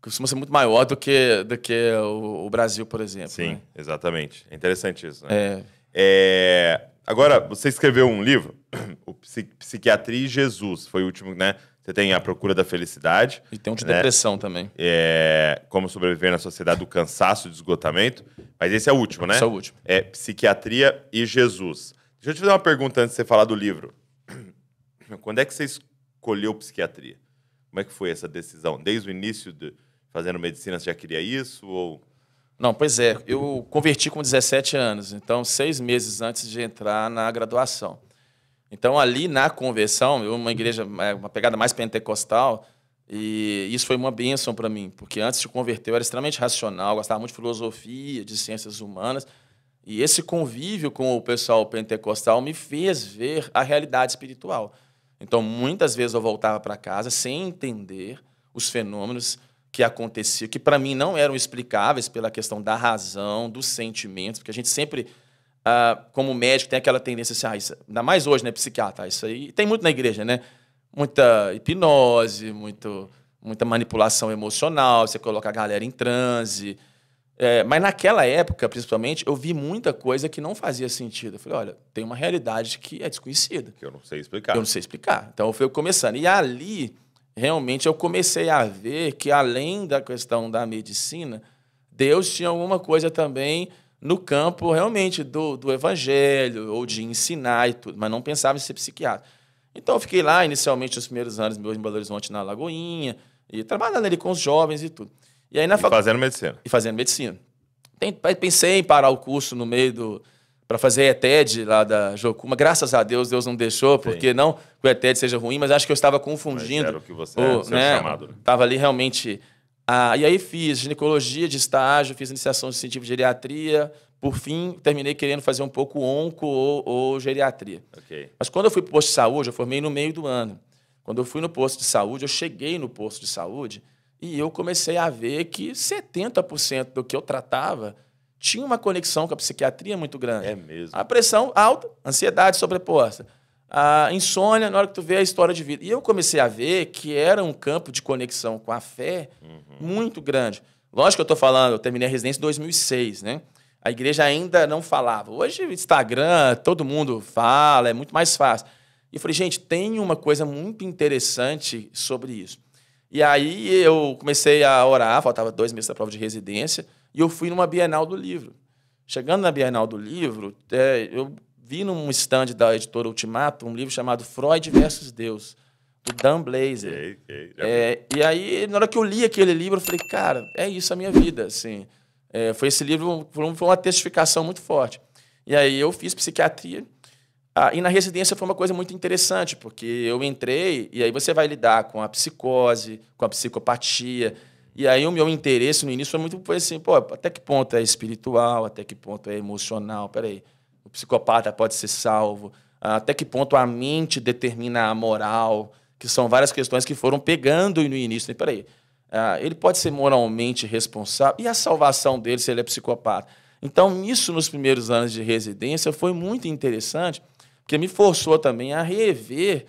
costuma ser muito maior do que, do que o, o Brasil, por exemplo. Sim, né? exatamente. É interessante isso, né? É... é... Agora, você escreveu um livro, o Psiquiatria e Jesus, foi o último, né? Você tem A Procura da Felicidade. E tem um de né? depressão também. É, como sobreviver na sociedade do cansaço e do esgotamento. Mas esse é o último, né? Esse é o último. É Psiquiatria e Jesus. Deixa eu te fazer uma pergunta antes de você falar do livro. Quando é que você escolheu psiquiatria? Como é que foi essa decisão? Desde o início, de, fazendo medicina, você já queria isso? Ou não, pois é. Eu converti com 17 anos, então seis meses antes de entrar na graduação. Então, ali na conversão, eu, uma igreja, é, uma pegada mais pentecostal, e isso foi uma bênção para mim, porque antes de converter eu era extremamente racional, gostava muito de filosofia, de ciências humanas, e esse convívio com o pessoal pentecostal me fez ver a realidade espiritual. Então, muitas vezes eu voltava para casa sem entender os fenômenos que acontecia, que para mim não eram explicáveis pela questão da razão, dos sentimentos, porque a gente sempre, ah, como médico, tem aquela tendência assim, ah, isso, ainda mais hoje, né, psiquiatra, isso aí tem muito na igreja, né? Muita hipnose, muito, muita manipulação emocional, você coloca a galera em transe. É, mas naquela época, principalmente, eu vi muita coisa que não fazia sentido. Eu falei, olha, tem uma realidade que é desconhecida. Que eu não sei explicar. Eu não sei explicar. Então eu fui começando. E ali realmente eu comecei a ver que, além da questão da medicina, Deus tinha alguma coisa também no campo realmente do, do evangelho ou de ensinar e tudo, mas não pensava em ser psiquiatra. Então eu fiquei lá inicialmente os primeiros anos meus em Belo Horizonte na Lagoinha e trabalhando ali com os jovens e tudo. E aí na e fac... fazendo medicina. E fazendo medicina. Pensei em parar o curso no meio do, para fazer ETED lá da Jocuma. Graças a Deus, Deus não deixou, porque Sim. não que o ETED seja ruim, mas acho que eu estava confundindo. Mas era o que você é, o, é, né, chamado. Estava né? Tava ali realmente. Ah, e aí fiz ginecologia de estágio, fiz iniciação de científico de geriatria. Por fim, terminei querendo fazer um pouco onco ou, ou geriatria. Okay. Mas quando eu fui para o posto de saúde, eu formei no meio do ano. Quando eu fui no posto de saúde, eu cheguei no posto de saúde e eu comecei a ver que 70% do que eu tratava tinha uma conexão com a psiquiatria muito grande. É mesmo. A pressão alta, ansiedade sobreposta, a insônia na hora que tu vê a história de vida. E eu comecei a ver que era um campo de conexão com a fé uhum. muito grande. Lógico que eu estou falando, eu terminei a residência em 2006, né? A igreja ainda não falava. Hoje, Instagram, todo mundo fala, é muito mais fácil. E eu falei, gente, tem uma coisa muito interessante sobre isso. E aí eu comecei a orar, faltava dois meses da prova de residência. E eu fui numa Bienal do Livro. Chegando na Bienal do Livro, é, eu vi num stand da editora Ultimato um livro chamado Freud versus Deus, do Dan Blazer. Okay, okay. É, e aí, na hora que eu li aquele livro, eu falei, cara, é isso a minha vida, assim. É, foi esse livro, foi uma testificação muito forte. E aí eu fiz psiquiatria. Ah, e na residência foi uma coisa muito interessante, porque eu entrei e aí você vai lidar com a psicose, com a psicopatia, e aí o meu interesse no início foi muito foi assim, pô, até que ponto é espiritual, até que ponto é emocional, peraí, o psicopata pode ser salvo, até que ponto a mente determina a moral, que são várias questões que foram pegando no início, né? peraí, ah, ele pode ser moralmente responsável, e a salvação dele se ele é psicopata? Então, isso nos primeiros anos de residência foi muito interessante, porque me forçou também a rever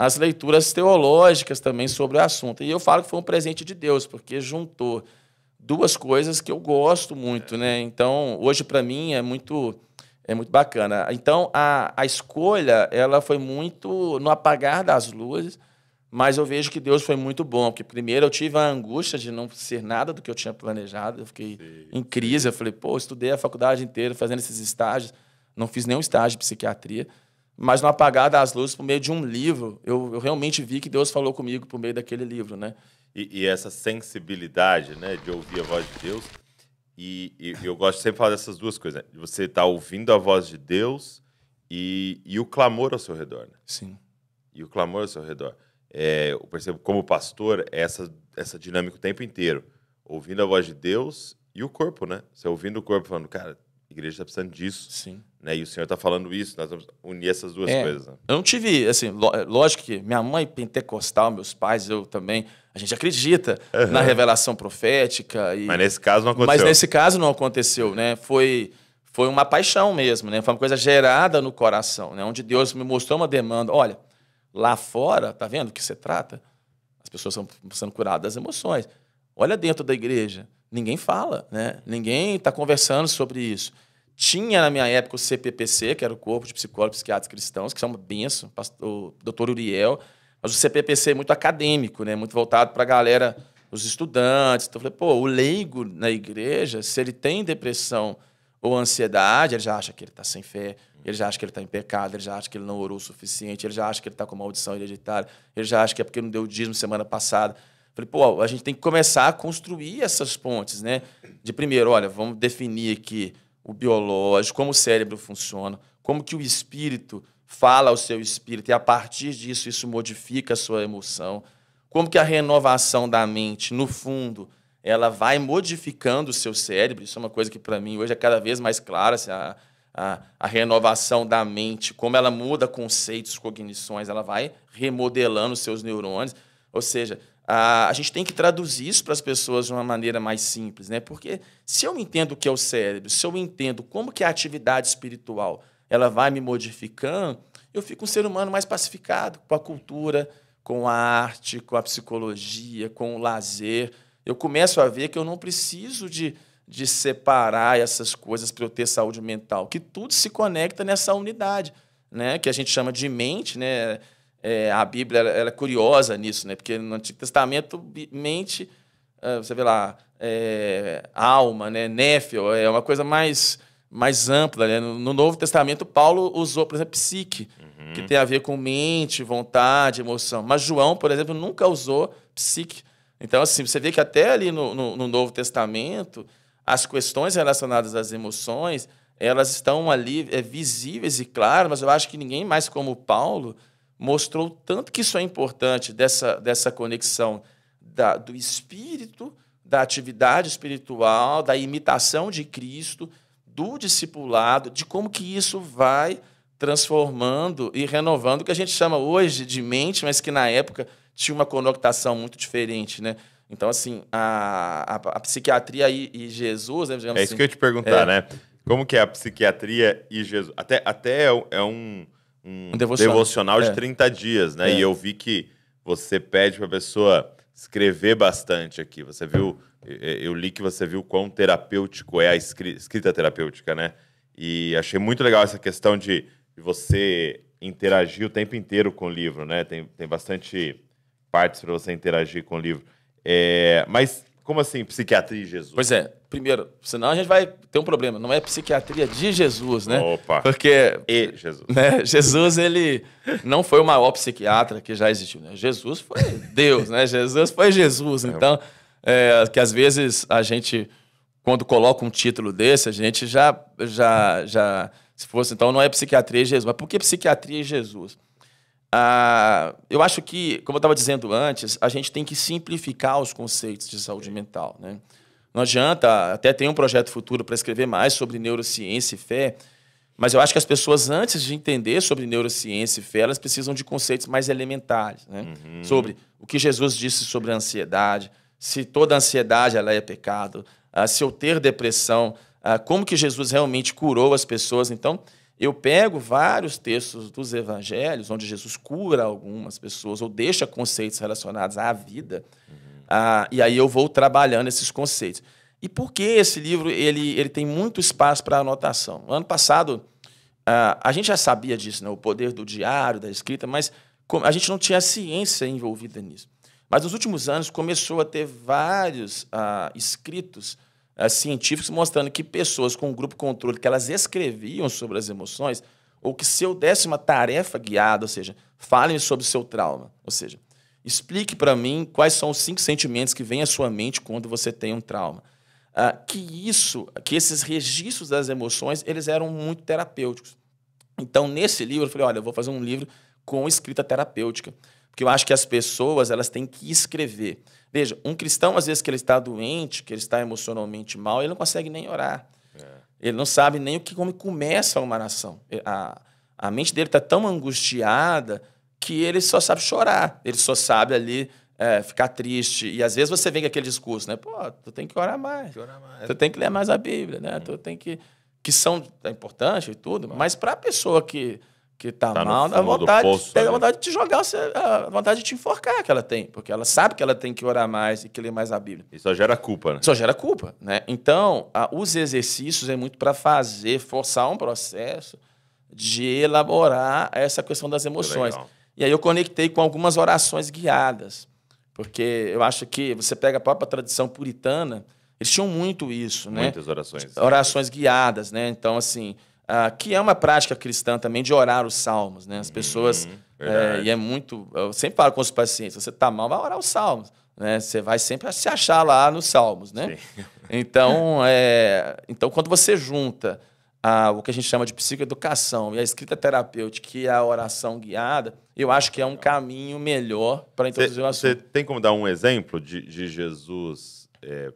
as leituras teológicas também sobre o assunto. E eu falo que foi um presente de Deus, porque juntou duas coisas que eu gosto muito, né? Então, hoje para mim é muito é muito bacana. Então, a, a escolha, ela foi muito no apagar das luzes, mas eu vejo que Deus foi muito bom, porque primeiro eu tive a angústia de não ser nada do que eu tinha planejado, eu fiquei Sim. em crise, eu falei, pô, eu estudei a faculdade inteira fazendo esses estágios, não fiz nenhum estágio de psiquiatria mas no apagar das luzes, por meio de um livro, eu, eu, realmente vi que Deus falou comigo por meio daquele livro, né? E, e essa sensibilidade, né, de ouvir a voz de Deus. E, e eu gosto sempre de falar dessas duas coisas. Né? Você está ouvindo a voz de Deus e, e o clamor ao seu redor. Né? Sim. E o clamor ao seu redor. É, eu percebo como pastor essa essa dinâmica o tempo inteiro, ouvindo a voz de Deus e o corpo, né? Você ouvindo o corpo falando, cara, a igreja está precisando disso. Sim né? E o senhor está falando isso, nós vamos unir essas duas é, coisas. Né? Eu não tive, assim, é, lógico que minha mãe pentecostal, meus pais, eu também, a gente acredita uhum. na revelação profética. E... Mas nesse caso não aconteceu. Mas nesse caso não aconteceu, né? Foi, foi uma paixão mesmo, né? Foi uma coisa gerada no coração, né? Onde Deus me mostrou uma demanda. Olha, lá fora, tá vendo o que você trata? As pessoas estão sendo curadas das emoções. Olha dentro da igreja, ninguém fala, né? Ninguém está conversando sobre isso. Tinha na minha época o CPPC, que era o Corpo de Psicólogos e Psiquiatras Cristãos, que é uma benção, o doutor Uriel. Mas o CPPC é muito acadêmico, né? muito voltado para a galera, os estudantes. Então eu falei, pô, o leigo na igreja, se ele tem depressão ou ansiedade, ele já acha que ele está sem fé, ele já acha que ele está em pecado, ele já acha que ele não orou o suficiente, ele já acha que ele está com maldição hereditária, ele já acha que é porque não deu o dízimo semana passada. Falei, pô, a gente tem que começar a construir essas pontes, né? De primeiro, olha, vamos definir aqui o biológico, como o cérebro funciona, como que o espírito fala ao seu espírito e a partir disso isso modifica a sua emoção, como que a renovação da mente, no fundo, ela vai modificando o seu cérebro. Isso é uma coisa que para mim hoje é cada vez mais clara, assim, a, a, a, renovação da mente, como ela muda conceitos, cognições, ela vai remodelando os seus neurônios. Ou seja, a, a gente tem que traduzir isso para as pessoas de uma maneira mais simples, né? Porque se eu entendo o que é o cérebro, se eu entendo como que a atividade espiritual ela vai me modificando, eu fico um ser humano mais pacificado com a cultura, com a arte, com a psicologia, com o lazer. Eu começo a ver que eu não preciso de, de separar essas coisas para eu ter saúde mental, que tudo se conecta nessa unidade, né? Que a gente chama de mente, né? É, a Bíblia ela, ela, é curiosa nisso, né? Porque no Antigo Testamento, mente, ah, você vê lá, é, alma, né? Néfio, é uma coisa mais, mais ampla. Né? No Novo Testamento, Paulo usou, por exemplo, psique, uhum. que tem a ver com mente, vontade, emoção. Mas João, por exemplo, nunca usou psique. Então, assim, você vê que até ali no, no, no Novo Testamento, as questões relacionadas às emoções, elas estão ali é, visíveis e claras, mas eu acho que ninguém mais como Paulo mostrou tanto que isso é importante, dessa, dessa conexão da, do espírito, da atividade espiritual, da imitação de Cristo, do discipulado, de como que isso vai transformando e renovando o que a gente chama hoje de mente, mas que na época tinha uma conotação muito diferente, né? Então, assim, a, a, a psiquiatria e, e, Jesus, né, digamos É isso assim, que eu ia te perguntar, é... né? Como que é a psiquiatria e Jesus? Até, até é um... É um devocional, devocional de é. 30 dias, né? É. E eu vi que você pede para a pessoa escrever bastante aqui. Você viu, eu li que você viu quão terapêutico é a escrita terapêutica, né? E achei muito legal essa questão de você interagir o tempo inteiro com o livro, né? Tem, tem bastante partes para você interagir com o livro. É, mas como assim, psiquiatria e Jesus? Pois é, primeiro, senão a gente vai ter um problema. Não é psiquiatria de Jesus, né? Opa. Porque. E Jesus. Né, Jesus, ele não foi o maior psiquiatra que já existiu, né? Jesus foi Deus, né? Jesus foi Jesus. É. Então, é, que às vezes a gente, quando coloca um título desse, a gente já. já, já se fosse, então, não é psiquiatria e Jesus. Mas por que psiquiatria e Jesus? Ah, eu acho que, como eu estava dizendo antes, a gente tem que simplificar os conceitos de saúde mental. Né? Não adianta, até tem um projeto futuro para escrever mais sobre neurociência e fé, mas eu acho que as pessoas, antes de entender sobre neurociência e fé, elas precisam de conceitos mais elementares. Né? Uhum. Sobre o que Jesus disse sobre a ansiedade, se toda ansiedade ela é pecado, ah, se eu ter depressão, ah, como que Jesus realmente curou as pessoas. Então, eu pego vários textos dos evangelhos, onde Jesus cura algumas pessoas ou deixa conceitos relacionados à vida, uhum. ah, e aí eu vou trabalhando esses conceitos. E por que esse livro ele, ele tem muito espaço para anotação? Ano passado, ah, a gente já sabia disso, né? o poder do diário, da escrita, mas a gente não tinha ciência envolvida nisso. Mas nos últimos anos começou a ter vários ah, escritos eh, científicos mostrando que pessoas com grupo controle, que elas escreviam sobre as emoções, ou que se eu desse uma tarefa guiada, ou seja, fale sobre o seu trauma, ou seja, explique para mim quais são os cinco sentimentos que vêm à sua mente quando você tem um trauma. Ah, que isso, que esses registros das emoções, eles eram muito terapêuticos. Então, nesse livro, eu falei, olha, eu vou fazer um livro com escrita terapêutica. Porque eu acho que as pessoas elas têm que escrever. Veja, um cristão, às vezes, que ele está doente, que ele está emocionalmente mal, ele não consegue nem orar. É. Ele não sabe nem o que como começa uma oração. A, a mente dele está tão angustiada que ele só sabe chorar. Ele só sabe ali é, ficar triste. E às vezes você vem com aquele discurso, né? Pô, tu tem que orar mais. orar mais. Tu tem que ler mais a Bíblia, né? Hum. Tu uhum. tem que. Que são é importantes e tudo, uhum. mas para a pessoa que que tá, tá mal, dá vontade, poço, tem né? vontade de tá te jogar, é, a vontade de te enforcar que ela tem, porque ela sabe que ela tem que orar mais e que ler mais a Bíblia. Isso só gera culpa, né? Só gera culpa, né? Então, a, os exercícios é muito para fazer, forçar um processo de elaborar essa questão das emoções. E aí eu conectei com algumas orações guiadas, porque eu acho que você pega a própria tradição puritana, eles tinham muito isso, Muitas né? Muitas orações. Orações guiadas, né? Então, assim, uh, que é uma prática cristã também de orar os salmos, né? As uhum, pessoas. é, e é muito. Eu sempre falo com os pacientes: você está mal, vai orar os salmos. Né? Você vai sempre se achar lá nos salmos, né? Sim. Então, é, então, quando você junta a, ah, o que a gente chama de psicoeducação e a escrita terapêutica e a oração guiada, eu acho que é um caminho melhor para introduzir cê, o assunto. Você tem como dar um exemplo de, de Jesus é,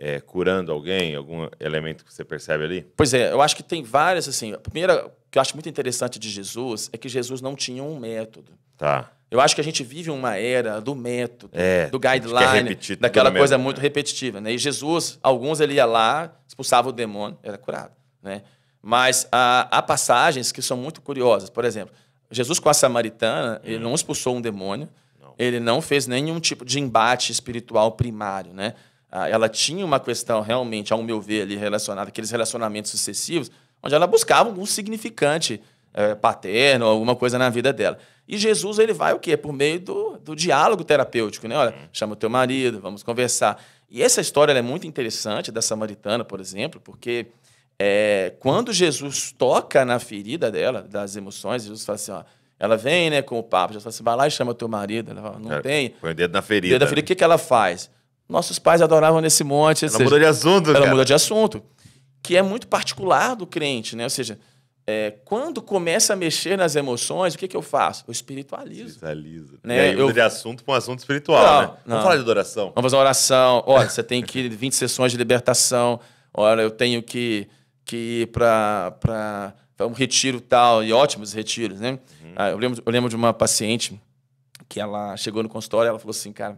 é, curando alguém, algum elemento que você percebe ali? Pois é, eu acho que tem várias, assim. A primeira que eu acho muito interessante de Jesus é que Jesus não tinha um método. Tá. Eu acho que a gente vive uma era do método, é, do guideline, daquela coisa mesmo, muito né? repetitiva. Né? E Jesus, alguns ele ia lá, expulsava o demônio, era curado. Né? Mas há, ah, há passagens que são muito curiosas. Por exemplo, Jesus com a samaritana, hum. ele uhum. não expulsou um demônio, não. ele não fez nenhum tipo de embate espiritual primário, né? Ah, ela tinha uma questão realmente, ao meu ver, ali relacionada aqueles relacionamentos sucessivos, onde ela buscava algum significante é, paterno, alguma coisa na vida dela. E Jesus, ele vai o quê? Por meio do, do diálogo terapêutico, né? Olha, uhum. chama o teu marido, vamos conversar. E essa história é muito interessante da samaritana, por exemplo, porque é, quando Jesus toca na ferida dela, das emoções, Jesus fala assim, ó, ela vem né, com o papo, Jesus fala assim, vai lá e chama teu marido. Ela fala, não é, tem. Põe o dedo na ferida. Dedo na ferida, né? o que, que ela faz? Nossos pais adoravam nesse monte. Ela muda de assunto, Ela muda de assunto. Que é muito particular do crente, né? Ou seja, é, quando começa a mexer nas emoções, o que, que eu faço? Eu espiritualizo. Espiritualizo. Né? E aí muda eu... de assunto para um assunto espiritual, não, né? Vamos não. falar de adoração. Vamos fazer uma oração. Olha, você tem que ir 20 sessões de libertação. Olha, eu tenho que, que ir para um retiro tal. E ótimos retiros, né? Uhum. Ah, eu, lembro, eu lembro de uma paciente que ela chegou no consultório ela falou assim, cara,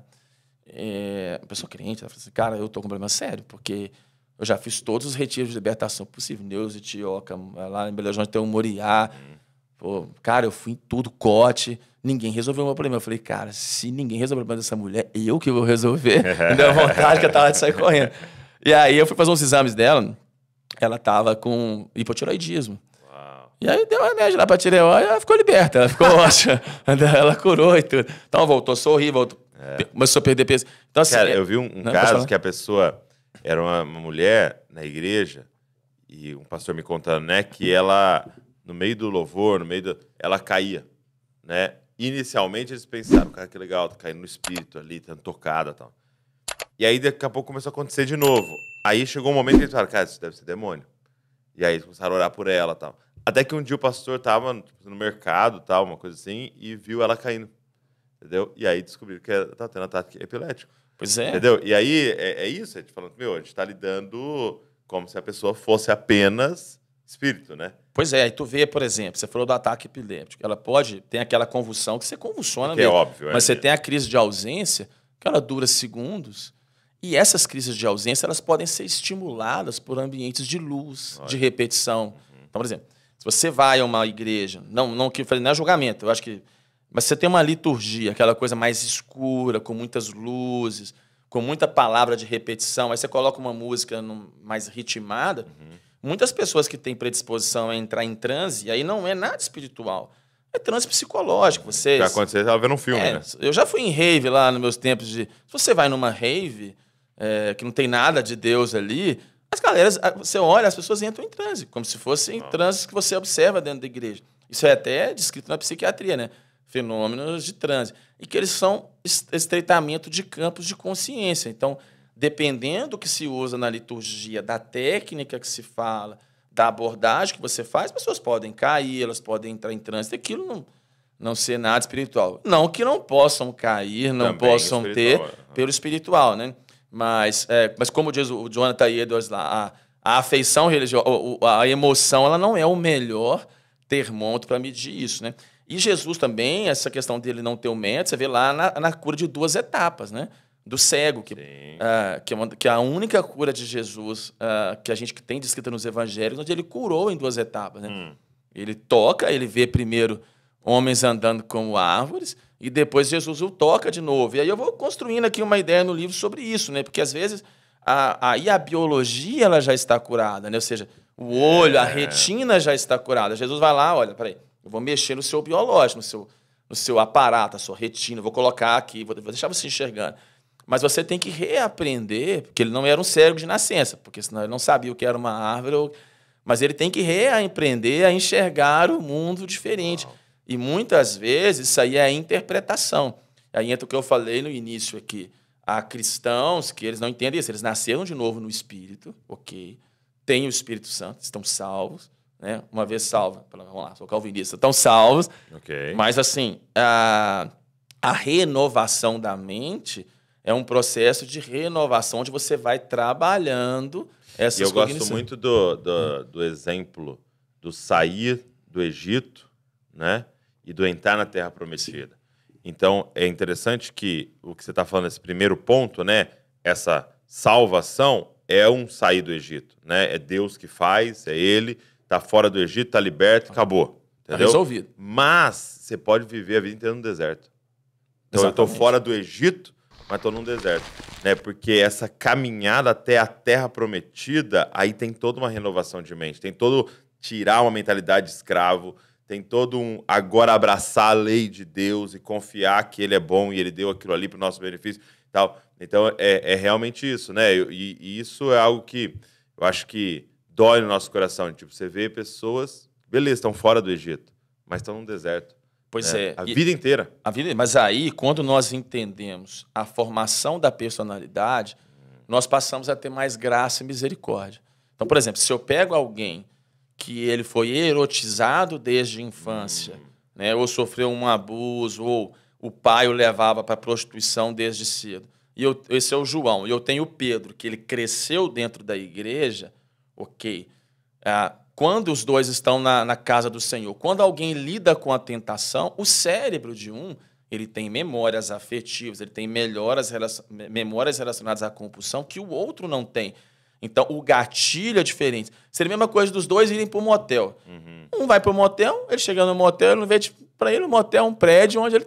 é, pessoa crente, ela fala assim, cara, eu tô com um problema sério, porque eu já fiz todos os retiros de libertação possível, Neus, Itioca, é, lá em Belo Horizonte tem o Moriá, hum. Pô, cara, eu fui em tudo, cote, ninguém resolveu o meu problema. Eu falei, cara, se ninguém resolver o problema dessa mulher, eu que vou resolver. Me deu vontade que eu tava de sair correndo. E aí eu fui fazer uns exames dela, ela tava com hipotiroidismo. E aí deu um remédio lá pra tireoide, ela ficou liberta, ela ficou ótima. ela curou e tudo. Então voltou a sorrir, voltou é. Começou a perder peso. Então, assim, cara, é- eu vi um, um não, caso que a pessoa era uma, uma mulher na igreja e um pastor me contando, né, que ela no meio do louvor, no meio do, ela caía, né? Inicialmente eles pensaram, cara, que legal, tá caindo no espírito ali, tá tocada, tal. E aí daqui a pouco começou a acontecer de novo. Aí chegou um momento que eles falaram, cara, isso deve ser demônio. E aí eles começaram a orar por ela, tal. Até que um dia o pastor tava tipo, no mercado, tal, uma coisa assim, e viu ela caindo. Entendeu? E aí descobriu que estava tá tendo ataque epilético. Pois é. Entendeu? E aí é, é isso, a gente falando, meu, a gente está lidando como se a pessoa fosse apenas espírito, né? Pois é, aí tu vê, por exemplo, você falou do ataque epilético Ela pode, tem aquela convulsão que você convulsiona que é mesmo. É óbvio, mas é você mesmo. tem a crise de ausência, que ela dura segundos. E essas crises de ausência, elas podem ser estimuladas por ambientes de luz, Olha. de repetição. Uhum. Então, por exemplo, se você vai a uma igreja, não, não que falei, não é julgamento, eu acho que mas você tem uma liturgia, aquela coisa mais escura, com muitas luzes, com muita palavra de repetição, aí você coloca uma música mais ritmada. Uhum. Muitas pessoas que têm predisposição a entrar em transe, aí não é nada espiritual. É transe psicológico. Você, já aconteceu, você estava vendo um filme, é, né? Eu já fui em rave lá nos meus tempos de. Se você vai numa rave, é, que não tem nada de Deus ali, as galeras, você olha, as pessoas entram em transe, como se fossem ah. transes que você observa dentro da igreja. Isso é até descrito na psiquiatria, né? fenômenos de trânsito, e que eles são estreitamento de campos de consciência. Então, dependendo do que se usa na liturgia, da técnica que se fala, da abordagem que você faz, as pessoas podem cair, elas podem entrar em trânsito, aquilo não, não ser nada espiritual. Não que não possam cair, não Também possam espiritual. ter é. pelo espiritual, né? Mas, é, mas como diz o Jonathan Edwards lá, a, a afeição religiosa, a emoção, ela não é o melhor termômetro para medir isso, né? E Jesus também, essa questão dele não ter o médico, você vê lá na, na cura de duas etapas, né? Do cego, que, uh, que, é uma, que é a única cura de Jesus uh, que a gente tem descrita nos evangelhos, onde ele curou em duas etapas. Né? Hum. Ele toca, ele vê primeiro homens andando como árvores, e depois Jesus o toca de novo. E aí eu vou construindo aqui uma ideia no livro sobre isso, né? Porque às vezes a, aí a biologia ela já está curada, né? Ou seja, o olho, é. a retina já está curada. Jesus vai lá, olha, peraí. Eu vou mexer no seu biológico, no seu, no seu aparato, a sua retina, vou colocar aqui, vou, vou deixar você enxergando. Mas você tem que reaprender, porque ele não era um cego de nascença, porque senão ele não sabia o que era uma árvore. Ou... Mas ele tem que reaprender a enxergar o mundo diferente. Uau. E muitas vezes isso aí é a interpretação. Aí entra o que eu falei no início aqui. Há cristãos que eles não entendem isso. Eles nasceram de novo no Espírito, ok? Tem o Espírito Santo, estão salvos né? Uma vez salva. Vamos lá, sou calvinista. Estão salvos. Mas assim, a, a renovação da mente é um processo de renovação onde você vai trabalhando essas e eu gosto muito do, do, do, exemplo do sair do Egito, né? E do entrar na Terra Prometida. Sim. Então, é interessante que o que você está falando, esse primeiro ponto, né? Essa salvação é um sair do Egito, né? É Deus que faz, é Ele tá fora do Egito, tá liberto, tá acabou. Tá entendeu? Tá resolvido. Mas você pode viver a vida inteira no deserto. Então, Exatamente. eu tô fora do Egito, mas tô num deserto. Né? Porque essa caminhada até a terra prometida, aí tem toda uma renovação de mente, tem todo tirar uma mentalidade de escravo, tem todo um agora abraçar a lei de Deus e confiar que ele é bom e ele deu aquilo ali para o nosso benefício tal. Então é, é realmente isso, né? E, e, isso é algo que eu acho que dói no nosso coração. Tipo, você vê pessoas, beleza, estão fora do Egito, mas estão num deserto. Pois é. é. A e, vida inteira. A vida, mas aí, quando nós entendemos a formação da personalidade, nós passamos a ter mais graça e misericórdia. Então, por exemplo, se eu pego alguém que ele foi erotizado desde a infância, hum. né, ou sofreu um abuso, ou o pai o levava para prostituição desde cedo. E eu, esse é o João. E eu tenho o Pedro, que ele cresceu dentro da igreja Ok. Ah, quando os dois estão na, na casa do Senhor, quando alguém lida com a tentação, o cérebro de um ele tem memórias afetivas, ele tem melhoras, memórias relacionadas à compulsão que o outro não tem. Então, o gatilho é diferente. Seria a mesma coisa dos dois irem para um motel. Uhum. Um vai para o motel, ele chega no motel, ele não vê. Para tipo, ele, o motel é um prédio onde ele.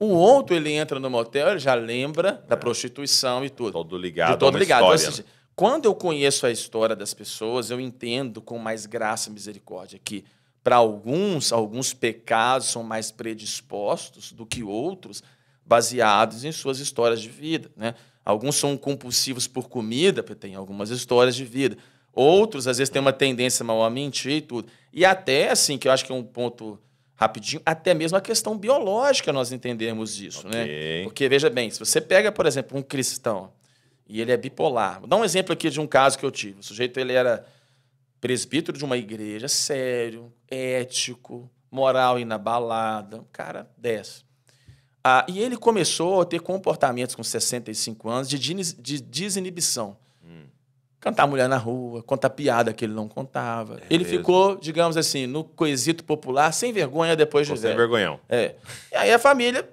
O outro, ele entra no motel, ele já lembra é. da prostituição e tudo. Todo ligado. De todo ligado. Então, história, então, né? Quando eu conheço a história das pessoas, eu entendo com mais graça e misericórdia que, para alguns, alguns pecados são mais predispostos do que outros, baseados em suas histórias de vida. Né? Alguns são compulsivos por comida, tem algumas histórias de vida. Outros, às vezes, têm uma tendência maior a mentir e tudo. E até, assim, que eu acho que é um ponto rapidinho, até mesmo a questão biológica nós entendemos isso, né? okay. né? Porque, veja bem, se você pega, por exemplo, um cristão e ele é bipolar. Vou dar um exemplo aqui de um caso que eu tive. O sujeito ele era presbítero de uma igreja, sério, ético, moral inabalada, um cara dessa. Ah, e ele começou a ter comportamentos com 65 anos de, de desinibição. Hum. Cantar mulher na rua, contar piada que ele não contava. É ele mesmo? ficou, digamos assim, no coesito popular, sem vergonha depois de Sem vergonhão. É. E aí a família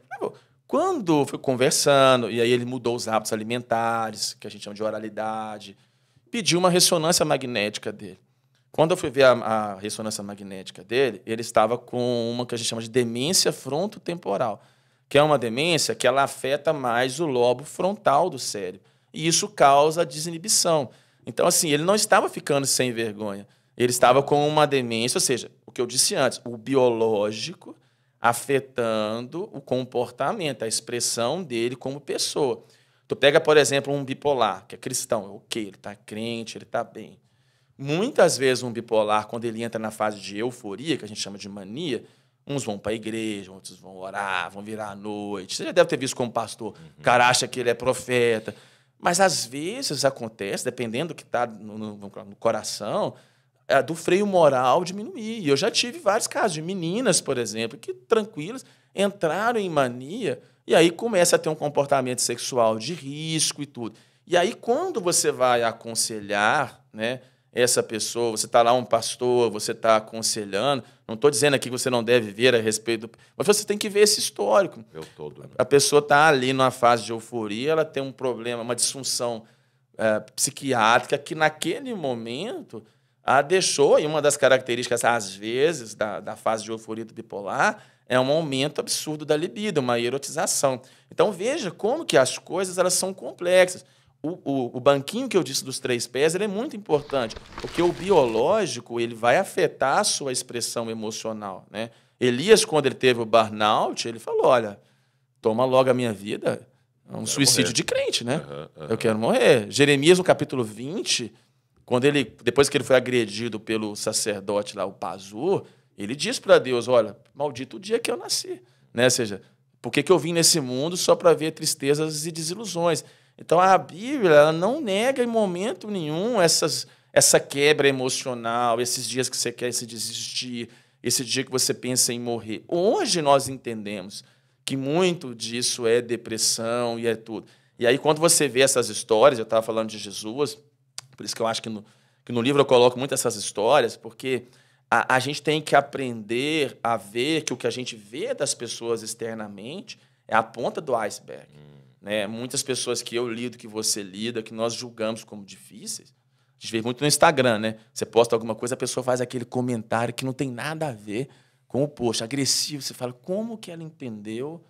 quando foi conversando, e aí ele mudou os hábitos alimentares, que a gente chama de oralidade, pediu uma ressonância magnética dele. Quando eu fui ver a, a ressonância magnética dele, ele estava com uma que a gente chama de demência frontotemporal, que é uma demência que ela afeta mais o lobo frontal do cérebro. E isso causa desinibição. Então, assim, ele não estava ficando sem vergonha. Ele estava com uma demência, ou seja, o que eu disse antes, o biológico afetando o comportamento, a expressão dele como pessoa. Tu pega, por exemplo, um bipolar, que é cristão, é ok, ele está crente, ele está bem. Muitas vezes um bipolar, quando ele entra na fase de euforia, que a gente chama de mania, uns vão para a igreja, outros vão orar, vão virar à noite. Você já deve ter visto como pastor, uhum. o cara acha que ele é profeta. Mas às vezes acontece, dependendo do que está no, no, no coração, é, do freio moral diminuir. E eu já tive vários casos de meninas, por exemplo, que tranquilas entraram em mania e aí começa a ter um comportamento sexual de risco e tudo. E aí, quando você vai aconselhar né, essa pessoa, você está lá um pastor, você está aconselhando, não estou dizendo aqui que você não deve ver a respeito, do... mas você tem que ver esse histórico. Eu todo. Né? A pessoa está ali numa fase de euforia, ela tem um problema, uma disfunção é, psiquiátrica que naquele momento a deixou, e uma das características, às vezes, da, da fase de euforia bipolar é um aumento absurdo da libido, uma erotização. Então veja como que as coisas elas são complexas. O, o, o, banquinho que eu disse dos três pés ele é muito importante, porque o biológico ele vai afetar a sua expressão emocional. Né? Elias, quando ele teve o burnout, ele falou: olha, toma logo a minha vida. É um suicídio morrer. de crente, né? Uhum, uhum. Eu quero morrer. Jeremias, no capítulo 20, quando ele, depois que ele foi agredido pelo sacerdote lá, o Pazur, ele disse para Deus: Olha, maldito o dia que eu nasci. Né? Ou seja, por que, que eu vim nesse mundo só para ver tristezas e desilusões? Então a Bíblia ela não nega em momento nenhum essas, essa quebra emocional, esses dias que você quer se desistir, esse dia que você pensa em morrer. Hoje nós entendemos que muito disso é depressão e é tudo. E aí, quando você vê essas histórias, eu estava falando de Jesus, por isso que eu acho que no, que no livro eu coloco muito essas histórias, porque a, a gente tem que aprender a ver que o que a gente vê das pessoas externamente é a ponta do iceberg. Hum. Né? Muitas pessoas que eu lido, que você lida, que nós julgamos como difíceis, a gente vê muito no Instagram, né? Você posta alguma coisa, a pessoa faz aquele comentário que não tem nada a ver com o post, agressivo. Você fala, como que ela entendeu?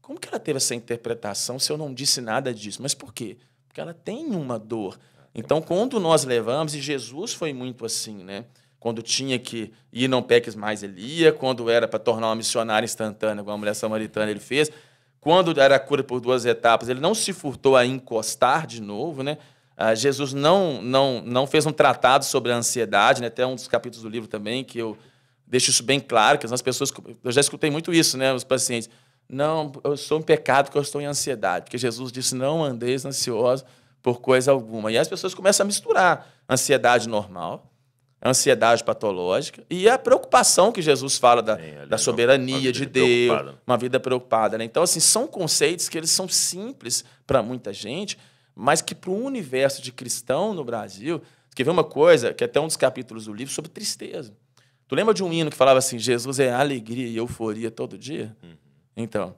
Como que ela teve essa interpretação se eu não disse nada disso? Mas por quê? Porque ela tem uma dor. Então, quando nós levamos, e Jesus foi muito assim, né? Quando tinha que ir, não peques mais, ele ia. quando era para tornar uma missionária instantânea, igual a mulher samaritana, ele fez. Quando era cura por duas etapas, ele não se furtou a encostar de novo, né? Ah, Jesus não, não, não fez um tratado sobre a ansiedade, né? Até um dos capítulos do livro também, que eu deixo isso bem claro, que as pessoas. Eu já escutei muito isso, né? Os pacientes. Não, eu sou um pecado que eu estou em ansiedade, porque Jesus disse: não andeis ansiosos por coisa alguma. E as pessoas começam a misturar ansiedade normal, ansiedade patológica e a preocupação que Jesus fala da, Sim, da é soberania de Deus, uma vida preocupada. Né? Então, assim, são conceitos que eles são simples para muita gente, mas que para o universo de cristão no Brasil, vê uma coisa, que é até um dos capítulos do livro, sobre tristeza. Tu lembra de um hino que falava assim, Jesus é alegria e euforia todo dia? Uhum. Então,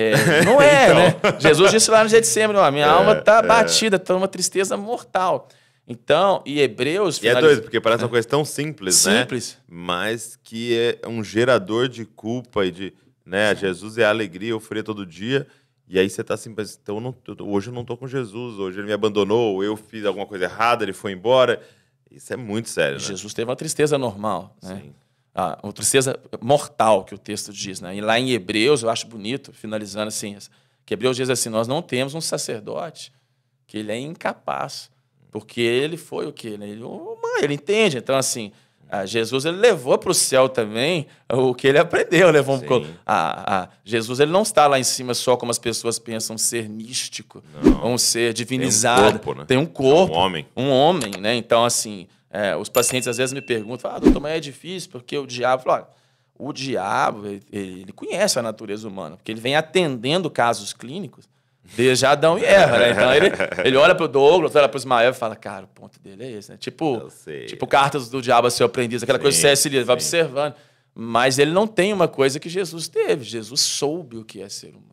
é, não é, né? então. né? Jesus disse lá no dia Getsemane, ó, minha é, alma tá é. batida, está uma tristeza mortal. Então, e Hebreus... E é finaliza... é doido, porque parece uma coisa tão simples, simples. né? Simples. Mas que é um gerador de culpa e de... Né? Jesus é a alegria, euforia todo dia. E aí você tá assim, mas então eu não, eu, hoje eu não tô com Jesus, hoje ele me abandonou, eu fiz alguma coisa errada, ele foi embora. Isso é muito sério, né? Jesus teve uma tristeza normal, né? Sim a ah, uma tristeza mortal que o texto diz, né? E lá em Hebreus, eu acho bonito, finalizando assim, que Hebreus diz assim: nós não temos um sacerdote que ele é incapaz, porque ele foi o quê? Né? Ele, ele entende. Então, assim, Jesus ele levou para o céu também o que ele aprendeu. Né? Levou a, a, Jesus ele não está lá em cima só como as pessoas pensam, um ser místico, não. um ser divinizado. Tem um corpo, né? Tem um corpo. É um homem. Um homem, né? Então, assim, é, os pacientes às vezes me perguntam, ah, doutor, mas é difícil porque o diabo. Falo, Olha, o diabo, ele, ele, conhece a natureza humana, porque ele vem atendendo casos clínicos desde Adão e Eva, né? Então ele, ele olha o Douglas, olha o Ismael e fala, cara, o ponto dele é esse, né? Tipo, sei, tipo é. cartas do diabo a seu aprendiz, aquela sim, coisa de C.S. Lewis, vai observando. Mas ele não tem uma coisa que Jesus teve. Jesus soube o que é ser humano.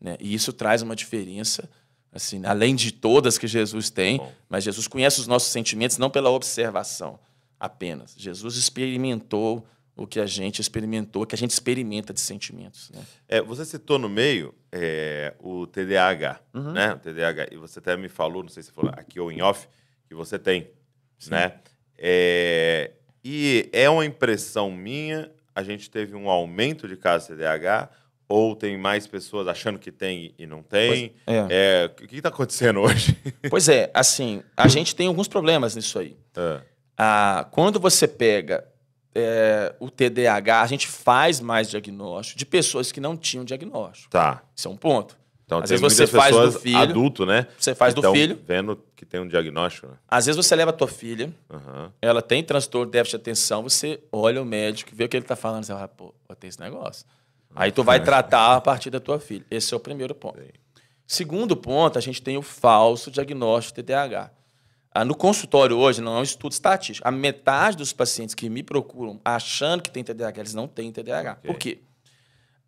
Né? E isso traz uma diferença assim, além de todas que Jesus tem, Bom. mas Jesus conhece os nossos sentimentos não pela observação apenas. Jesus experimentou o que a gente experimentou, o que a gente experimenta de sentimentos. Né? É, você citou no meio é, o TDAH, uhum. né? O TDAH. E você até me falou, não sei se falou aqui ou em off, que você tem, Sim. né? É, e é uma impressão minha, a gente teve um aumento de casos de TDAH ou tem mais pessoas achando que tem e não tem? é. É, o que está acontecendo hoje? pois é, assim, a gente tem alguns problemas nisso aí. É. Ah, quando você pega é, o TDAH, a gente faz mais diagnóstico de pessoas que não tinham diagnóstico. Tá. Isso é um ponto. Então, Às vezes você faz do filho. Adulto, né? Você faz então, do filho. Vendo que tem um diagnóstico. Né? Às vezes você leva a tua filha, uhum. ela tem transtorno, déficit de atenção, você olha o médico, vê o que ele está falando, você fala, pô, tem esse negócio. Aí tu vai tratar a partir da tua filha. Esse é o primeiro ponto. Segundo ponto, a gente tem o falso diagnóstico de TDAH. Ah, no consultório hoje, não é um estudo estatístico. A metade dos pacientes que me procuram achando que tem TDAH, eles não têm TDAH. Okay. Por quê?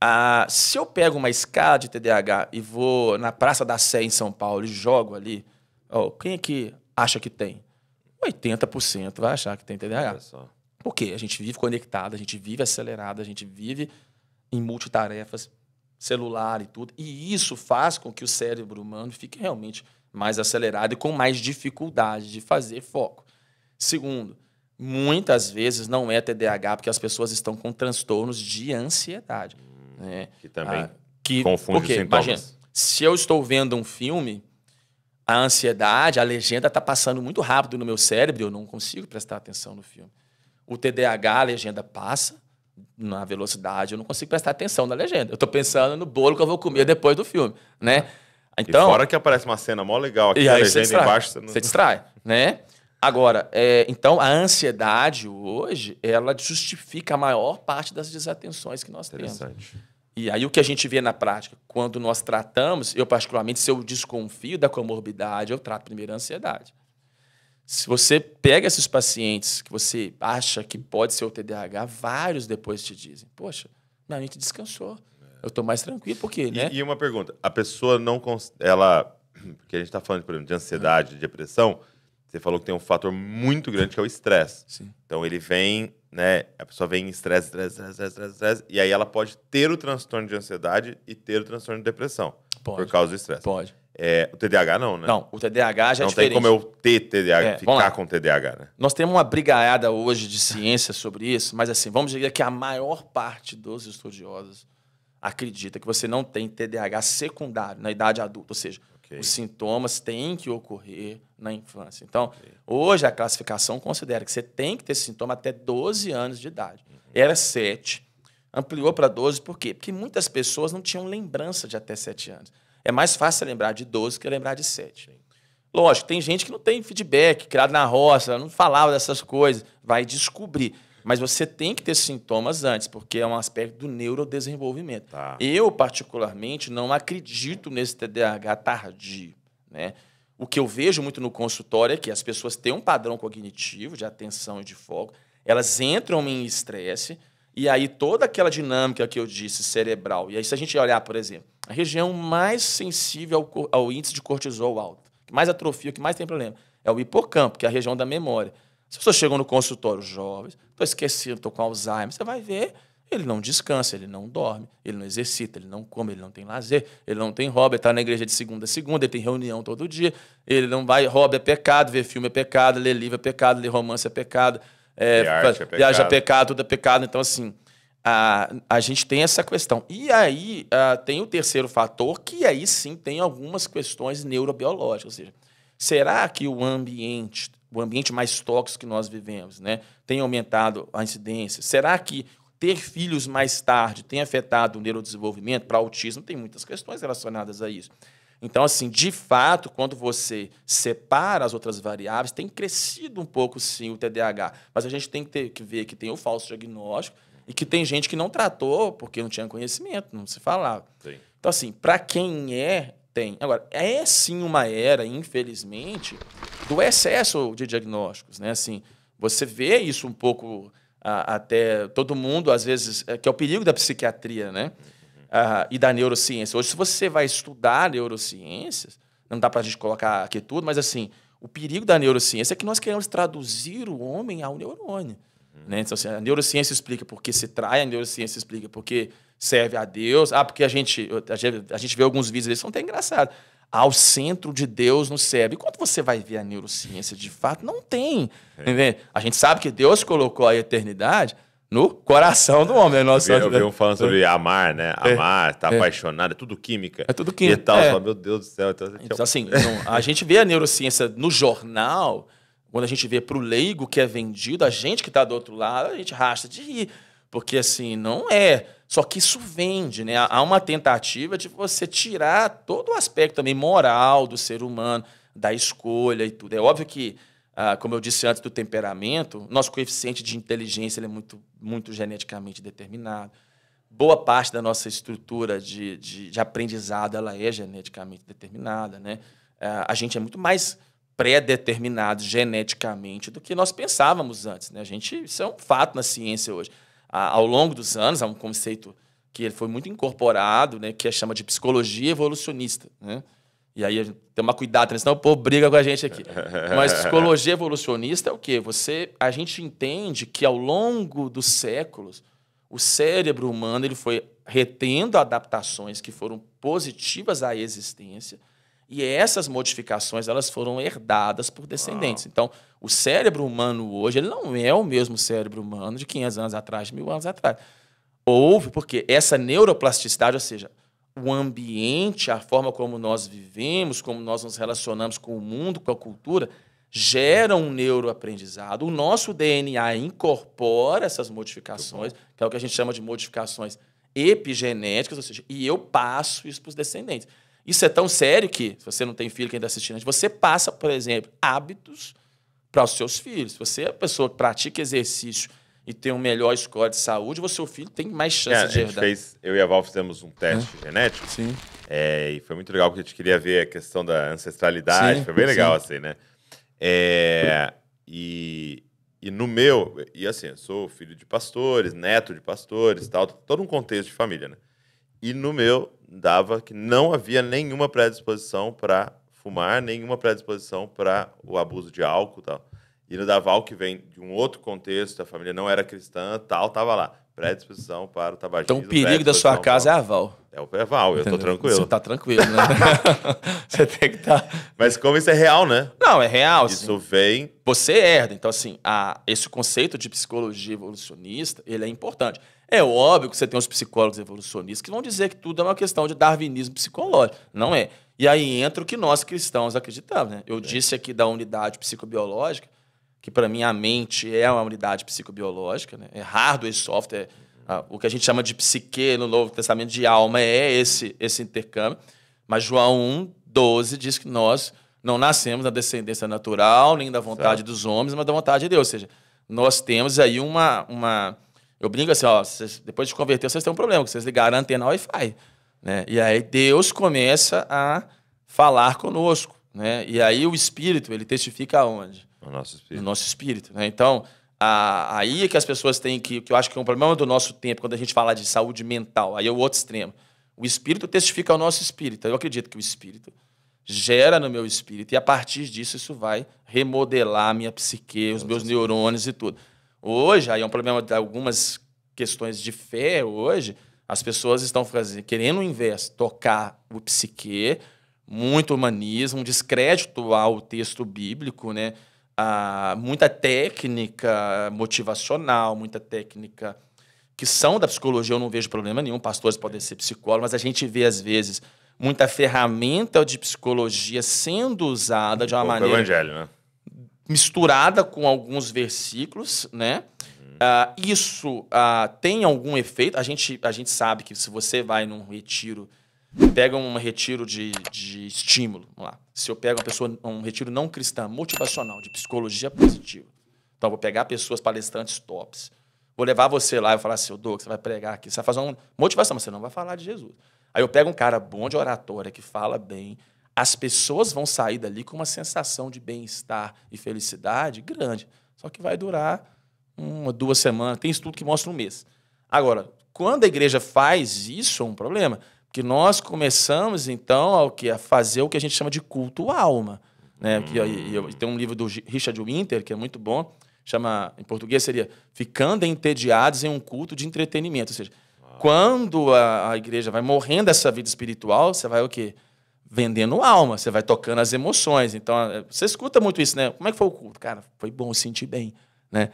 Ah, se eu pego uma escala de TDAH e vou na Praça da Sé em São Paulo e jogo ali, oh, quem é que acha que tem? 80% vai achar que tem TDAH. Por quê? A gente vive conectado, a gente vive acelerado, a gente vive em multitarefas, celular e tudo. E isso faz com que o cérebro humano fique realmente mais acelerado e com mais dificuldade de fazer foco. Segundo, muitas vezes não é TDAH porque as pessoas estão com transtornos de ansiedade. Hum, né? Que também ah, que, confunde porque, os sintomas. Imagina, se eu estou vendo um filme, a ansiedade, a legenda está passando muito rápido no meu cérebro, eu não consigo prestar atenção no filme. O TDAH, a legenda passa, na velocidade, eu não consigo prestar atenção na legenda. Eu estou pensando no bolo que eu vou comer depois do filme, né? Ah. Então, e fora que aparece uma cena mó legal aqui, e aí a legenda distrai embaixo. Você, não... você distrai, né? Agora, é, então a ansiedade hoje, ela justifica a maior parte das desatenções que nós temos. E aí o que a gente vê na prática, quando nós tratamos, eu particularmente, se eu desconfio da comorbidade, eu trato primeiro a ansiedade. Se você pega esses pacientes que você acha que pode ser o TDAH, vários depois te dizem: Poxa, minha mente descansou. É. Eu estou mais tranquilo, porque. E, né? e uma pergunta: a pessoa não. Ela. Porque a gente está falando, por exemplo, de ansiedade, de depressão. Você falou que tem um fator muito grande que é o estresse. Então ele vem, né? A pessoa vem em estresse, estresse, estresse, estresse, estresse, e aí ela pode ter o transtorno de ansiedade e ter o transtorno de depressão. Pode, por causa do estresse. Pode. É, o TDAH não, né? Não, o TDAH já não é Não tem como eu ter TDAH, é, ficar com TDAH, né? Nós temos uma brigada hoje de ciência sobre isso, mas assim, vamos dizer que a maior parte dos estudiosos acredita que você não tem TDAH secundário na idade adulta, ou seja, okay. os sintomas têm que ocorrer na infância. Então, okay. hoje a classificação considera que você tem que ter sintoma até 12 anos de idade. Uhum. Era 7, ampliou para 12, por quê? Porque muitas pessoas não tinham lembrança de até 7 anos é mais fácil lembrar de 12 que lembrar de 7. Lógico, tem gente que não tem feedback, criado na roça, não falava dessas coisas, vai descobrir. Mas você tem que ter sintomas antes, porque é um aspecto do neurodesenvolvimento. Tá. Eu, particularmente, não acredito nesse TDAH tardio. Né? O que eu vejo muito no consultório é que as pessoas têm um padrão cognitivo de atenção e de foco, elas entram em estresse, e aí toda aquela dinâmica que eu disse cerebral. E aí, se a gente olhar, por exemplo, a região mais sensível ao, ao índice de cortisol alto, que mais atrofia, que mais tem problema, é o hipocampo, que é a região da memória. As pessoas chegou no consultório jovens, estou esquecido, estou com Alzheimer, você vai ver, ele não descansa, ele não dorme, ele não exercita, ele não come, ele não tem lazer, ele não tem hobby, está na igreja de segunda a segunda, ele tem reunião todo dia, ele não vai, hobby é pecado, ver filme é pecado, ler livro é pecado, ler romance é pecado, é, é, é pecado, tudo é pecado. Então, assim, a, a gente tem essa questão. E aí a, tem o terceiro fator, que aí sim tem algumas questões neurobiológicas. Ou seja, será que o ambiente, o ambiente mais tóxico que nós vivemos, né, tem aumentado a incidência? Será que ter filhos mais tarde tem afetado o neurodesenvolvimento para autismo? Tem muitas questões relacionadas a isso. Então, assim, de fato, quando você separa as outras variáveis, tem crescido um pouco, sim, o TDAH. Mas a gente tem que, ter, que ver que tem o falso diagnóstico, e que tem gente que não tratou porque não tinha conhecimento, não se falava. Sim. Então, assim, para quem é, tem. Agora, é sim uma era, infelizmente, do excesso de diagnósticos, né? Assim, você vê isso um pouco a, até todo mundo, às vezes, é, que é o perigo da psiquiatria, né? Uhum. Ah, e da neurociência. Hoje, se você vai estudar neurociências, não dá para a gente colocar aqui tudo, mas assim, o perigo da neurociência é que nós queremos traduzir o homem ao neurônio. Né? Então, assim, a neurociência explica por que se trai, a neurociência explica por que serve a Deus. Ah, porque a gente, a gente vê alguns vídeos deles, são até engraçados. Ao centro de Deus no cérebro. E quando você vai ver a neurociência de fato, não tem. É. A gente sabe que Deus colocou a eternidade no coração do homem. É né? nosso eu, vi, eu vi um falando sobre é. amar, né? É. Amar, estar tá é. apaixonado, é tudo química. É tudo química. E tal, é. fala, meu Deus do céu. Então, então assim, a gente vê a neurociência no jornal, quando a gente vê para o leigo que é vendido, a gente que está do outro lado, a gente racha de rir. Porque, assim, não é. Só que isso vende, né? Há uma tentativa de você tirar todo o aspecto também moral do ser humano, da escolha e tudo. É óbvio que, ah, como eu disse antes do temperamento, nosso coeficiente de inteligência é muito, muito geneticamente determinado. Boa parte da nossa estrutura de, de, de aprendizado ela é geneticamente determinada, né? Ah, a gente é muito mais pré-determinados geneticamente do que nós pensávamos antes. Né? A gente, isso é um fato na ciência hoje. A, ao longo dos anos, há um conceito que ele foi muito incorporado, né, que é chama de psicologia evolucionista. Né? E aí, tem uma cuidado, né? senão o povo briga com a gente aqui. Mas psicologia evolucionista é o quê? Você, a gente entende que ao longo dos séculos, o cérebro humano ele foi retendo adaptações que foram positivas à existência e essas modificações elas foram herdadas por descendentes. Uau. Então, o cérebro humano hoje ele não é o mesmo cérebro humano de 500 anos atrás, de mil anos atrás. Houve, porque essa neuroplasticidade, ou seja, o ambiente, a forma como nós vivemos, como nós nos relacionamos com o mundo, com a cultura, gera um neuroaprendizado. O nosso DNA incorpora essas modificações, que é o que a gente chama de modificações epigenéticas, ou seja, e eu passo isso para os descendentes. Isso é tão sério que, se você não tem filho que ainda tá assistindo, você passa, por exemplo, hábitos para os seus filhos. Se você é a pessoa que pratica exercício e tem um melhor score de saúde, o seu filho tem mais chance é, de herdar. Fez, eu e a Val fizemos um teste é. genético. Sim. É, e foi muito legal, porque a gente queria ver a questão da ancestralidade. Sim, foi bem legal, assim, né? É, e, e no meu... E assim, eu sou filho de pastores, neto de pastores, tal. Todo um contexto de família, né? E no meu, dava que não havia nenhuma predisposição para fumar, nenhuma predisposição para o abuso de álcool, tal. no Daval, que vem de um outro contexto, a família não era cristã, tal, estava lá. Predisposição para o tabagismo. Então o perigo da sua casa para... é a Val é o Perval, eu tô tranquilo. Você tá tranquilo, né? você tem que estar. Tá... Mas como isso é real, né? Não, é real. Assim. Isso assim. vem. Você herda. Então, assim, a, esse conceito de psicologia evolucionista, ele é importante. É óbvio que você tem os psicólogos evolucionistas que vão dizer que tudo é uma questão de darwinismo psicológico. Não é. E aí entra o que nós cristãos acreditamos, né? Eu é. disse aqui da unidade psicobiológica, que para mim a mente é uma unidade psicobiológica, né? É hardware e software. É ah, o que a gente chama de psique no Novo Testamento de alma é esse, esse intercâmbio. Mas João 1, 12 diz que nós não nascemos da descendência natural, nem da vontade certo. dos homens, mas da vontade de Deus. Ou seja, nós temos aí uma. uma... Eu brinco assim, ó, vocês, depois de converter, vocês têm um problema, que vocês ligaram a antena Wi-Fi. Né? E aí Deus começa a falar conosco. Né? E aí o Espírito, ele testifica aonde? No nosso espírito. No nosso espírito. Né? Então, ah, aí é que as pessoas têm que. que eu acho que é um problema do nosso tempo, quando a gente fala de saúde mental, aí é o outro extremo. O espírito testifica o nosso espírito. Eu acredito que o espírito gera no meu espírito, e a partir disso isso vai remodelar a minha psique, os meus neurônios e tudo. Hoje, aí é um problema de algumas questões de fé hoje, as pessoas estão fazendo, querendo o inverso, tocar o psique, muito humanismo, descrédito ao texto bíblico, né? ah, muita técnica motivacional, muita técnica que são da psicologia, eu não vejo problema nenhum, pastores é. podem ser psicólogos, mas a gente vê às vezes muita ferramenta de psicologia sendo usada de uma Pouco maneira evangelho, né? misturada com alguns versículos, né? Uhum. Ah, isso ah, tem algum efeito? A gente, a gente sabe que se você vai num retiro, pega um retiro de, de estímulo, vamos lá, se eu pego uma pessoa, um retiro não cristã, motivacional, de psicologia positiva. Então, eu vou pegar pessoas palestrantes tops. Vou levar você lá e falar assim, Douglas, você vai pregar aqui, você vai fazer uma motivação, mas você não vai falar de Jesus. Aí eu pego um cara bom de oratória, que fala bem, as pessoas vão sair dali com uma sensação de bem-estar e felicidade grande. Só que vai durar uma, duas semanas. Tem estudo que mostra um mês. Agora, quando a igreja faz isso, é um problema que nós começamos, então, ao que a fazer o que a gente chama de culto alma. Né? Hum. Que, tem um livro do Richard Winter, que é muito bom, chama, em português seria Ficando Entediados em um Culto de Entretenimento. Ou seja, Uau. quando a, a, igreja vai morrendo essa vida espiritual, você vai o que Vendendo alma, você vai tocando as emoções. Então, você escuta muito isso, né? Como é que foi o culto? Cara, foi bom, senti bem, né?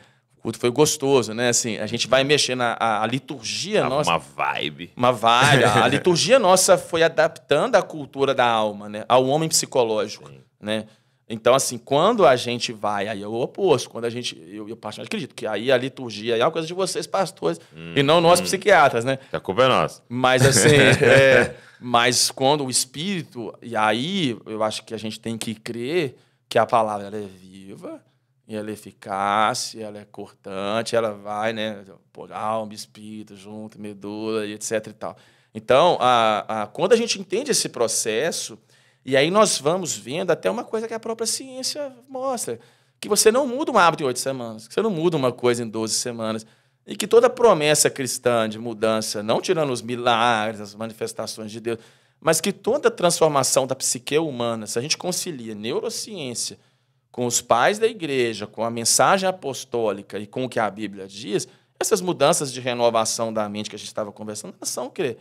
culto foi gostoso, né? Assim, a gente vai mexer na a, a liturgia nossa. Uma vibe. Uma vibe. a, liturgia nossa foi adaptando a cultura da alma, né? Ao homem psicológico, Sim. né? Então, assim, quando a gente vai, aí é o oposto. Quando a gente. Eu, eu acredito que aí a liturgia aí é uma coisa de vocês, pastores, hum, e não nós, hum. psiquiatras, né? A culpa é nossa. Mas, assim, é, mas quando o espírito. E aí eu acho que a gente tem que crer que a palavra é viva e ela é eficaz, ela é cortante, ela vai, né? Por alma, espírito, junto, medula, etc e tal. Então, a, a, quando a gente entende esse processo, e aí nós vamos vendo até uma coisa que a própria ciência mostra, que você não muda um hábito em oito semanas, que você não muda uma coisa em doze semanas, e que toda promessa cristã de mudança, não tirando os milagres, as manifestações de Deus, mas que toda transformação da psique humana, se a gente concilia neurociência, com os pais da igreja, com a mensagem apostólica e com o que a Bíblia diz, essas mudanças de renovação da mente que a gente estava conversando são que,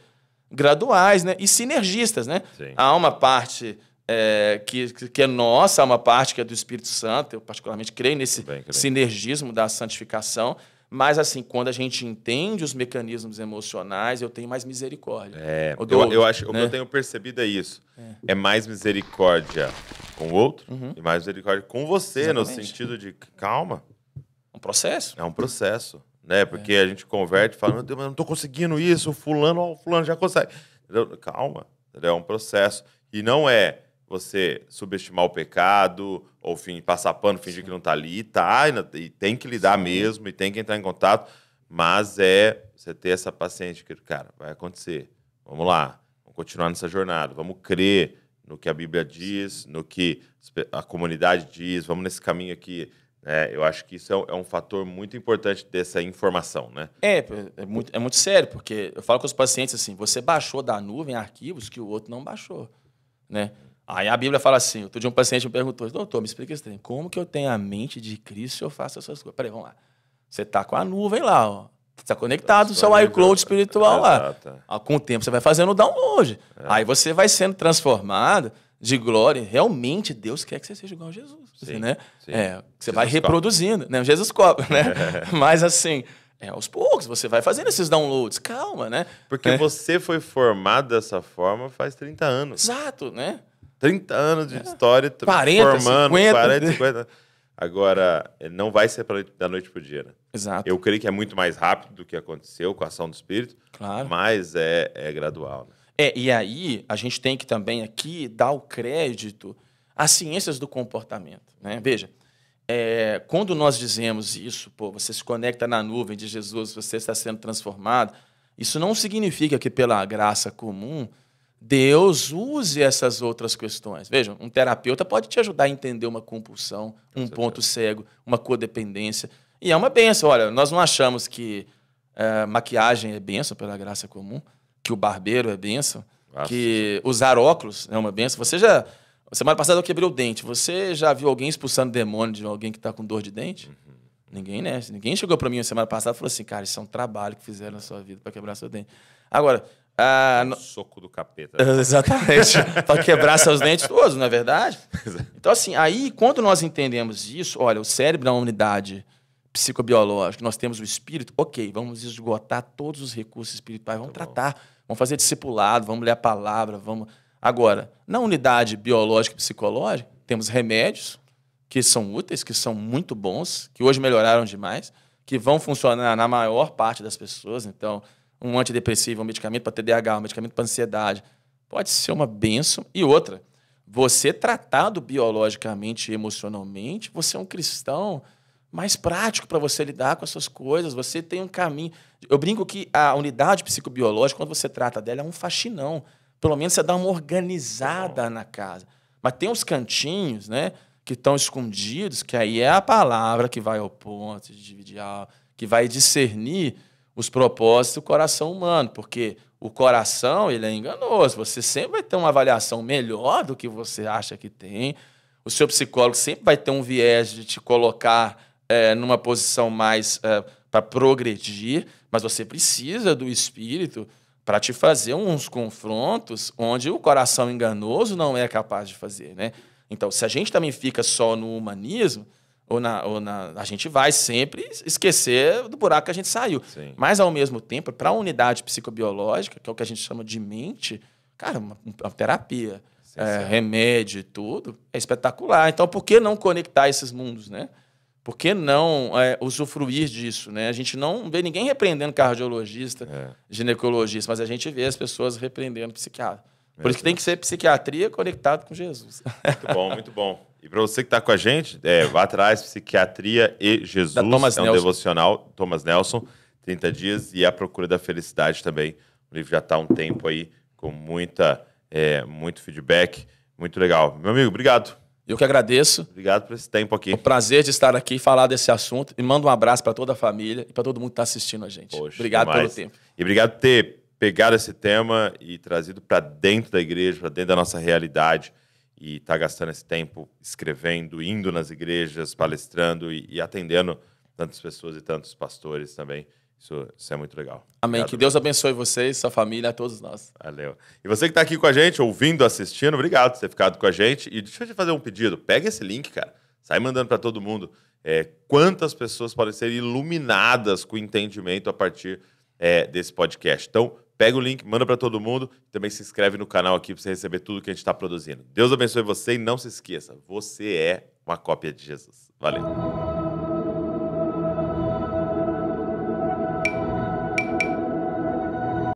graduais né? e sinergistas. Né? Há uma parte é, que, que é nossa, há uma parte que é do Espírito Santo, eu particularmente creio nesse Bem, creio. sinergismo da santificação, mas, assim, quando a gente entende os mecanismos emocionais, eu tenho mais misericórdia. É, Douglas, eu, eu, acho, né? o que eu né? tenho percebido é isso. É, é mais misericórdia com o outro uhum. e mais misericórdia com você, Exatamente. no sentido de calma. é Um processo. É um processo, né? Porque é. a gente converte e fala, meu Deus, mas eu não tô conseguindo isso, fulano, fulano já consegue. Calma, é um processo. E não é você subestimar o pecado, ou fim, passar pano, fingir Sim. que não está ali, tá, e tá, e tem que lidar Sim. mesmo, e tem que entrar em contato, mas é você ter essa paciência, que, cara, vai acontecer, vamos lá, vamos continuar nessa jornada, vamos crer no que a Bíblia diz, no que a comunidade diz, vamos nesse caminho aqui. É, eu acho que isso é um, é um, fator muito importante dessa informação, né? É, é muito, é muito sério, porque eu falo com os pacientes assim, você baixou da nuvem arquivos que o outro não baixou, né? Aí a Bíblia fala assim: outro dia um paciente me perguntou, doutor, me explica esse trem, como que eu tenho a mente de Cristo se eu faço essas coisas? Peraí, vamos lá. Você tá com a nuvem lá, ó. Você tá conectado no tá seu iCloud espiritual lá. Com o tempo você vai fazendo o download. É. Aí você vai sendo transformado de glória. Realmente Deus quer que você seja igual a Jesus. Sim, né? Sim. É, você Jesus vai reproduzindo, né? Jesus cobra, né? É. Mas assim. É, aos poucos, você vai fazendo esses downloads, calma, né? Porque é. você foi formado dessa forma faz 30 anos. Exato, né? 30 anos de é. história, 40, formando, 50. 40, 50. Agora, não vai ser pra, da noite pro dia, né? Exato. Eu creio que é muito mais rápido do que aconteceu com a ação do espírito, claro. mas é, é gradual. Né? É, e aí a gente tem que também aqui dar o crédito às ciências do comportamento. Né? Veja, é, quando nós dizemos isso, pô, você se conecta na nuvem de Jesus, você está sendo transformado, isso não significa que pela graça comum Deus use essas outras questões. Vejam, um terapeuta pode te ajudar a entender uma compulsão, um ponto cego, uma codependência. E é uma benção. Olha, nós não achamos que é, maquiagem é benção pela graça comum, que o barbeiro é benção, Nossa. que usar óculos é uma benção. Você já. Semana passada eu quebrei o dente. Você já viu alguém expulsando demônio de alguém que está com dor de dente? Uhum. Ninguém, né? Ninguém chegou para mim semana passada e falou assim, cara, isso é um trabalho que fizeram na sua vida para quebrar seu dente. Agora, ah, é no... Soco do capeta. Exatamente. para quebrar seus dentes todos, não é verdade? Então, assim, aí quando nós entendemos isso, olha, o cérebro é uma unidade psicobiológica, nós temos o espírito, ok, vamos esgotar todos os recursos espirituais, vamos tá Muito tratar, bom. vamos fazer discipulado, vamos ler a palavra, vamos. Agora, na unidade biológica e psicológica, temos remédios que são úteis, que são muito bons, que hoje melhoraram demais, que vão funcionar na maior parte das pessoas. Então, um antidepressivo, um medicamento para TDAH, um medicamento para ansiedade. Pode ser uma benção. E outra, você tratado biologicamente e emocionalmente, você é um cristão mais prático para você lidar com as suas coisas, você tem um caminho. Eu brinco que a unidade psicobiológica, quando você trata dela, é um faxinão. Pelo menos você dá uma organizada na casa. Mas tem uns cantinhos, né? Que estão escondidos, que aí é a palavra que vai ao ponto, de dividir, que vai discernir os propósitos do coração humano, porque o coração ele é enganoso. Você sempre vai ter uma avaliação melhor do que você acha que tem. O seu psicólogo sempre vai ter um viés de te colocar é, numa posição mais é, para progredir, mas você precisa do espírito para te fazer uns confrontos onde o coração enganoso não é capaz de fazer, né? Então, se a gente também fica só no humanismo, ou na, ou na, a gente vai sempre esquecer do buraco que a gente saiu. Sim. Mas, ao mesmo tempo, para a unidade psicobiológica, que é o que a gente chama de mente, cara, uma, é uma terapia, sim, é, sim. remédio e tudo, é espetacular. Então, por que não conectar esses mundos, né? Por que não é, usufruir disso? Né? A gente não vê ninguém repreendendo cardiologista, é. ginecologista, mas a gente vê as pessoas repreendendo psiquiatra. Por é isso que tem que ser psiquiatria conectado com Jesus. Muito bom, muito bom. E para você que está com a gente, é, vá atrás, Psiquiatria e Jesus, da Thomas é um Nelson. devocional, Thomas Nelson, 30 dias, e A Procura da Felicidade também. O livro já está há um tempo aí, com muita, é, muito feedback, muito legal. Meu amigo, obrigado. Eu que agradeço. Obrigado por esse tempo aqui. É um prazer de estar aqui e falar desse assunto. E mando um abraço para toda a família e para todo mundo que está assistindo a gente. Poxa, obrigado demais. pelo tempo. E obrigado por ter pegado esse tema e trazido para dentro da igreja, para dentro da nossa realidade e está gastando esse tempo escrevendo, indo nas igrejas, palestrando e, e, atendendo tantas pessoas e tantos pastores também. Isso, isso é muito legal. Amém. Obrigado, que Deus abençoe vocês, sua família, a todos nós. Valeu. E você que está aqui com a gente, ouvindo, assistindo, obrigado por ter ficado com a gente. E deixa eu te fazer um pedido. Pega esse link, cara. Sai mandando para todo mundo. É, quantas pessoas podem ser iluminadas com entendimento a partir é, desse podcast. Então, pega o link, manda para todo mundo. Também se inscreve no canal aqui para você receber tudo que a gente está produzindo. Deus abençoe você e não se esqueça, você é uma cópia de Jesus. Valeu.